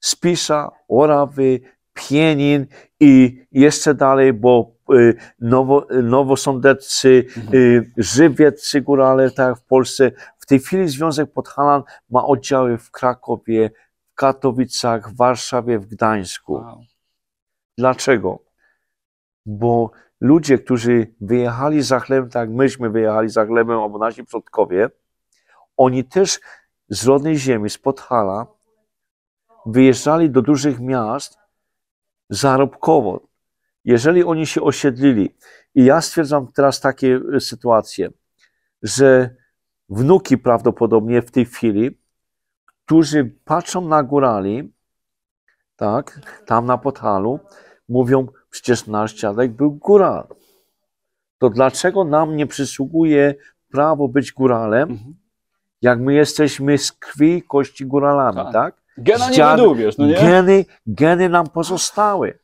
Spisza, Orawy, Pienin i jeszcze dalej, bo y, nowo, y, Nowosądeccy, y, mhm. Żywieccy górale, tak jak w Polsce. W tej chwili Związek Podhalan ma oddziały w Krakowie, w Katowicach, w Warszawie, w Gdańsku. Wow. Dlaczego? Bo ludzie, którzy wyjechali za chlebem, tak jak myśmy wyjechali za chlebem, albo nasi przodkowie, oni też z rodnej ziemi, z Podhala, wyjeżdżali do dużych miast zarobkowo. Jeżeli oni się osiedlili, i ja stwierdzam teraz takie e, sytuacje, że wnuki prawdopodobnie w tej chwili, którzy patrzą na górali, tak, tam na Podhalu, mówią, Przecież nasz był góral. To dlaczego nam nie przysługuje prawo być góralem, mhm. jak my jesteśmy z krwi kości góralami, tak? tak? Gena nie wydubiesz, no nie? Geny, geny nam pozostały.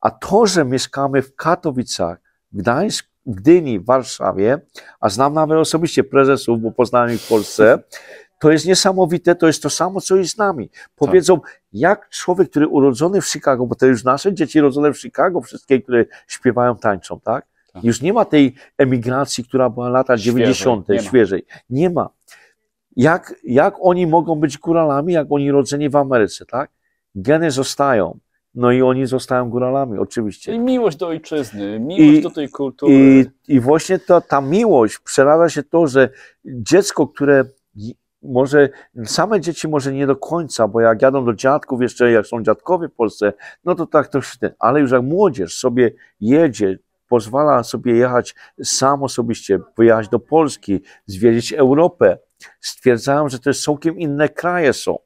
A to, że mieszkamy w Katowicach, Gdańsk, Gdyni, w Warszawie, a znam nawet osobiście prezesów, bo poznałem ich w Polsce, To jest niesamowite, to jest to samo, co i z nami. Powiedzą, tak. jak człowiek, który urodzony w Chicago, bo to już nasze dzieci rodzone w Chicago, wszystkie, które śpiewają, tańczą, tak? tak. Już nie ma tej emigracji, która była lata 90. Nie świeżej. Nie ma. Jak, jak oni mogą być góralami, jak oni rodzeni w Ameryce, tak? Geny zostają. No i oni zostają góralami, oczywiście. I miłość do ojczyzny, miłość I, do tej kultury. I, i właśnie ta, ta miłość przerada się to, że dziecko, które może same dzieci może nie do końca, bo jak jadą do dziadków, jeszcze jak są dziadkowie w Polsce, no to tak to ale już jak młodzież sobie jedzie, pozwala sobie jechać sam osobiście, pojechać do Polski, zwiedzić Europę, stwierdzają, że to jest całkiem inne kraje są.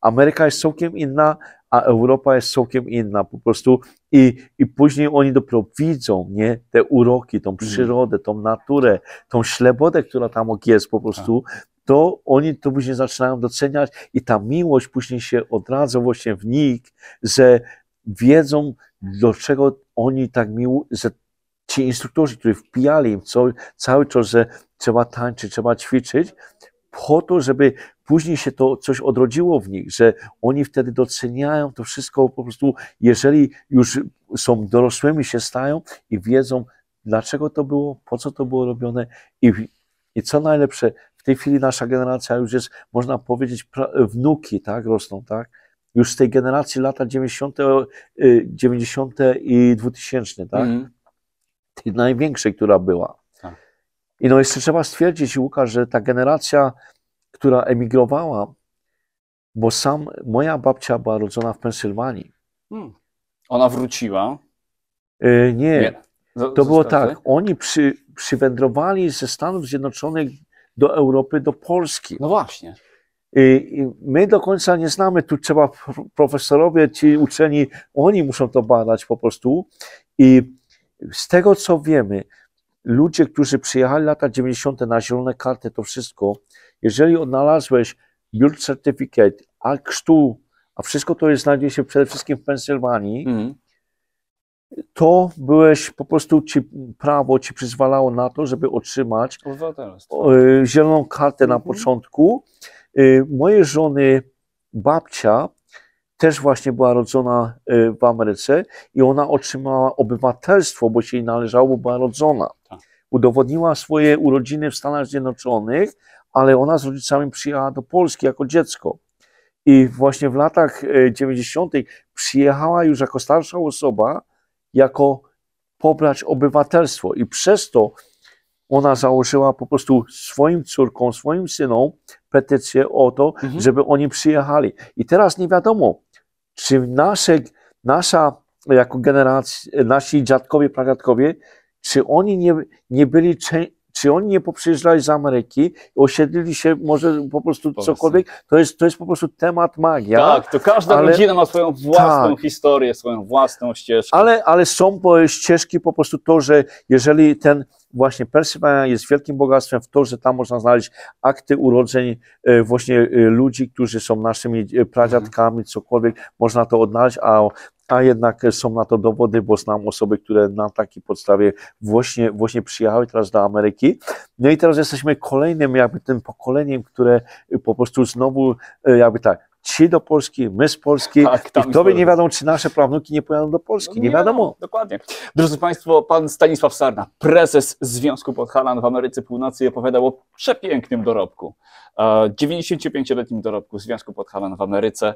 Ameryka jest całkiem inna, a Europa jest całkiem inna po prostu i, i później oni dopiero widzą nie, te uroki, tą mhm. przyrodę, tą naturę, tą ślebodę, która tam jest po prostu, tak to oni to później zaczynają doceniać i ta miłość później się odradza właśnie w nich, że wiedzą, do czego oni tak miło, że ci instruktorzy, którzy wpijali im co, cały czas, że trzeba tańczyć, trzeba ćwiczyć, po to, żeby później się to coś odrodziło w nich, że oni wtedy doceniają to wszystko po prostu, jeżeli już są dorosłymi, się stają i wiedzą, dlaczego to było, po co to było robione i, i co najlepsze, w tej chwili nasza generacja już jest, można powiedzieć, wnuki, tak, rosną, tak? Już z tej generacji lata 90, 90 e, i 2000, tak? Mm. Tej największej, która była. Tak. I no jeszcze trzeba stwierdzić, Łukasz, że ta generacja, która emigrowała, bo sam moja babcia była rodzona w Pensylwanii. Hmm. Ona wróciła? E, nie. nie. To było tak, oni przy, przywędrowali ze Stanów Zjednoczonych do Europy, do Polski. No właśnie. I my do końca nie znamy, tu trzeba profesorowie, ci uczeni, oni muszą to badać po prostu. I z tego co wiemy, ludzie, którzy przyjechali lata 90. na zielone karty, to wszystko, jeżeli odnalazłeś Birth Certificate, a sztu, a wszystko to jest, znajduje się przede wszystkim w Pensylwanii, mm to byłeś po prostu, ci, prawo ci przyzwalało na to, żeby otrzymać y, zieloną kartę na mhm. początku. Y, moje żony babcia też właśnie była rodzona y, w Ameryce i ona otrzymała obywatelstwo, bo się jej należało, bo była rodzona. Tak. Udowodniła swoje urodziny w Stanach Zjednoczonych, ale ona z rodzicami przyjechała do Polski jako dziecko. I właśnie w latach 90. przyjechała już jako starsza osoba, jako pobrać obywatelstwo. I przez to ona założyła po prostu swoim córkom, swoim synom petycję o to, mhm. żeby oni przyjechali. I teraz nie wiadomo, czy nasze, nasza jako generacja, nasi dziadkowie, pradziadkowie, czy oni nie, nie byli czy oni nie poprzyjeżdżali z Ameryki, osiedlili się może po prostu Powiedzmy. cokolwiek, to jest, to jest po prostu temat magia. Tak, to każda ale... rodzina ma swoją własną tak. historię, swoją własną ścieżkę. Ale, ale są ścieżki po prostu to, że jeżeli ten właśnie Persywania jest wielkim bogactwem w to, że tam można znaleźć akty urodzeń e, właśnie e, ludzi, którzy są naszymi e, mhm. pradziadkami, cokolwiek, można to odnaleźć, a a jednak są na to dowody, bo znam osoby, które na takiej podstawie właśnie, właśnie przyjechały teraz do Ameryki. No i teraz jesteśmy kolejnym jakby tym pokoleniem, które po prostu znowu e, jakby tak, ci do Polski, my z Polski. Tak, I by nie wiadomo, czy nasze prawnuki nie pojadą do Polski. No, nie, nie wiadomo. wiadomo. Dokładnie. Drodzy Państwo, pan Stanisław Sarna, prezes Związku Podhalan w Ameryce Północnej, opowiadał o przepięknym dorobku. 95-letnim e, dorobku Związku Podhalan w Ameryce.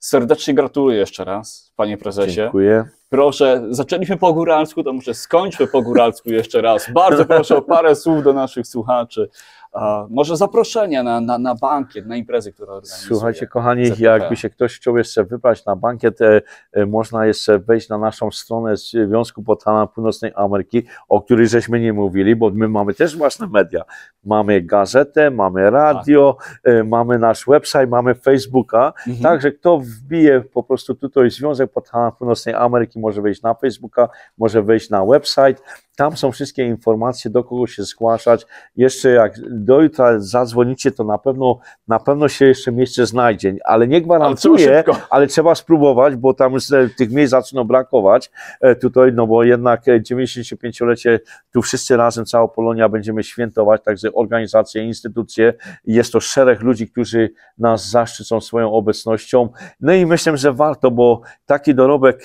Serdecznie gratuluję jeszcze raz, panie prezesie. Dziękuję. Proszę, zaczęliśmy po góralsku, to muszę skończmy po góralsku jeszcze raz. Bardzo proszę o parę słów do naszych słuchaczy. A może zaproszenia na, na, na bankiet, na imprezy, które organizujemy. Słuchajcie, kochani, ZPP. jakby się ktoś chciał jeszcze wybrać na bankiet, e, e, można jeszcze wejść na naszą stronę Związku Botana Północnej Ameryki, o której żeśmy nie mówili, bo my mamy też własne media. Mamy gazetę, mamy radio, tak. e, mamy nasz website, mamy Facebooka. Mhm. Także kto wbije po prostu tutaj Związek Botana Północnej Ameryki, marki może wejść na Facebooka, może wejść na website. Tam są wszystkie informacje, do kogo się zgłaszać. Jeszcze jak do jutra zadzwonicie, to na pewno, na pewno się jeszcze miejsce znajdzie, ale nie gwarantuję, ale, ale trzeba spróbować, bo tam e, tych miejsc zaczyna brakować e, tutaj, no bo jednak 95-lecie e, tu wszyscy razem, cała Polonia będziemy świętować, także organizacje, instytucje, jest to szereg ludzi, którzy nas zaszczycą swoją obecnością. No i myślę, że warto, bo taki dorobek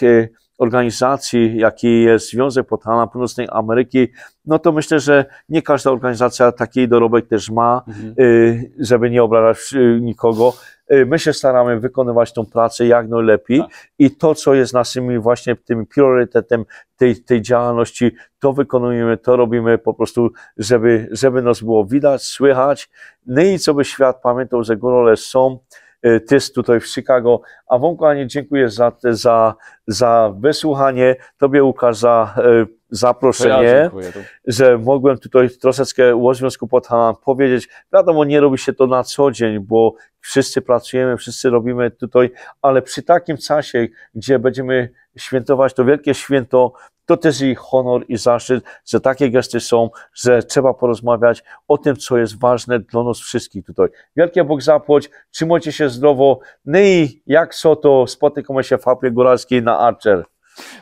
organizacji, jaki jest Związek Potana Północnej Ameryki, no to myślę, że nie każda organizacja taki dorobek też ma, mhm. Y, żeby nie obrażać y, nikogo. Y, my się staramy wykonywać tą pracę jak najlepiej tak. i to, co jest naszym właśnie tym priorytetem tej, tej działalności, to wykonujemy, to robimy po prostu, żeby, żeby nas było widać, słychać. No i co by świat pamiętał, że górole są, Y, Tyst tutaj w Chicago. A Wam, dziękuję za, za, za wysłuchanie. Tobie, Łukasz, za y, zaproszenie, ja że mogłem tutaj troszeczkę o Związku Podhala powiedzieć. Wiadomo, nie robi się to na co dzień, bo wszyscy pracujemy, wszyscy robimy tutaj, ale przy takim czasie, gdzie będziemy świętować to wielkie święto, to też ich honor i zaszczyt, że takie gesty są, że trzeba porozmawiać o tym, co jest ważne dla nas wszystkich tutaj. Wielkie Bóg zapłać, trzymajcie się zdrowo, no i jak co, to spotykamy się w Hapie Góralskiej na Archer.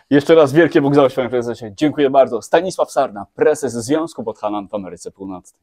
Jeszcze raz wielkie Bóg załoś, panie prezesie. Dziękuję bardzo. Stanisław Sarna, prezes Związku Podhanan w Ameryce Północnej.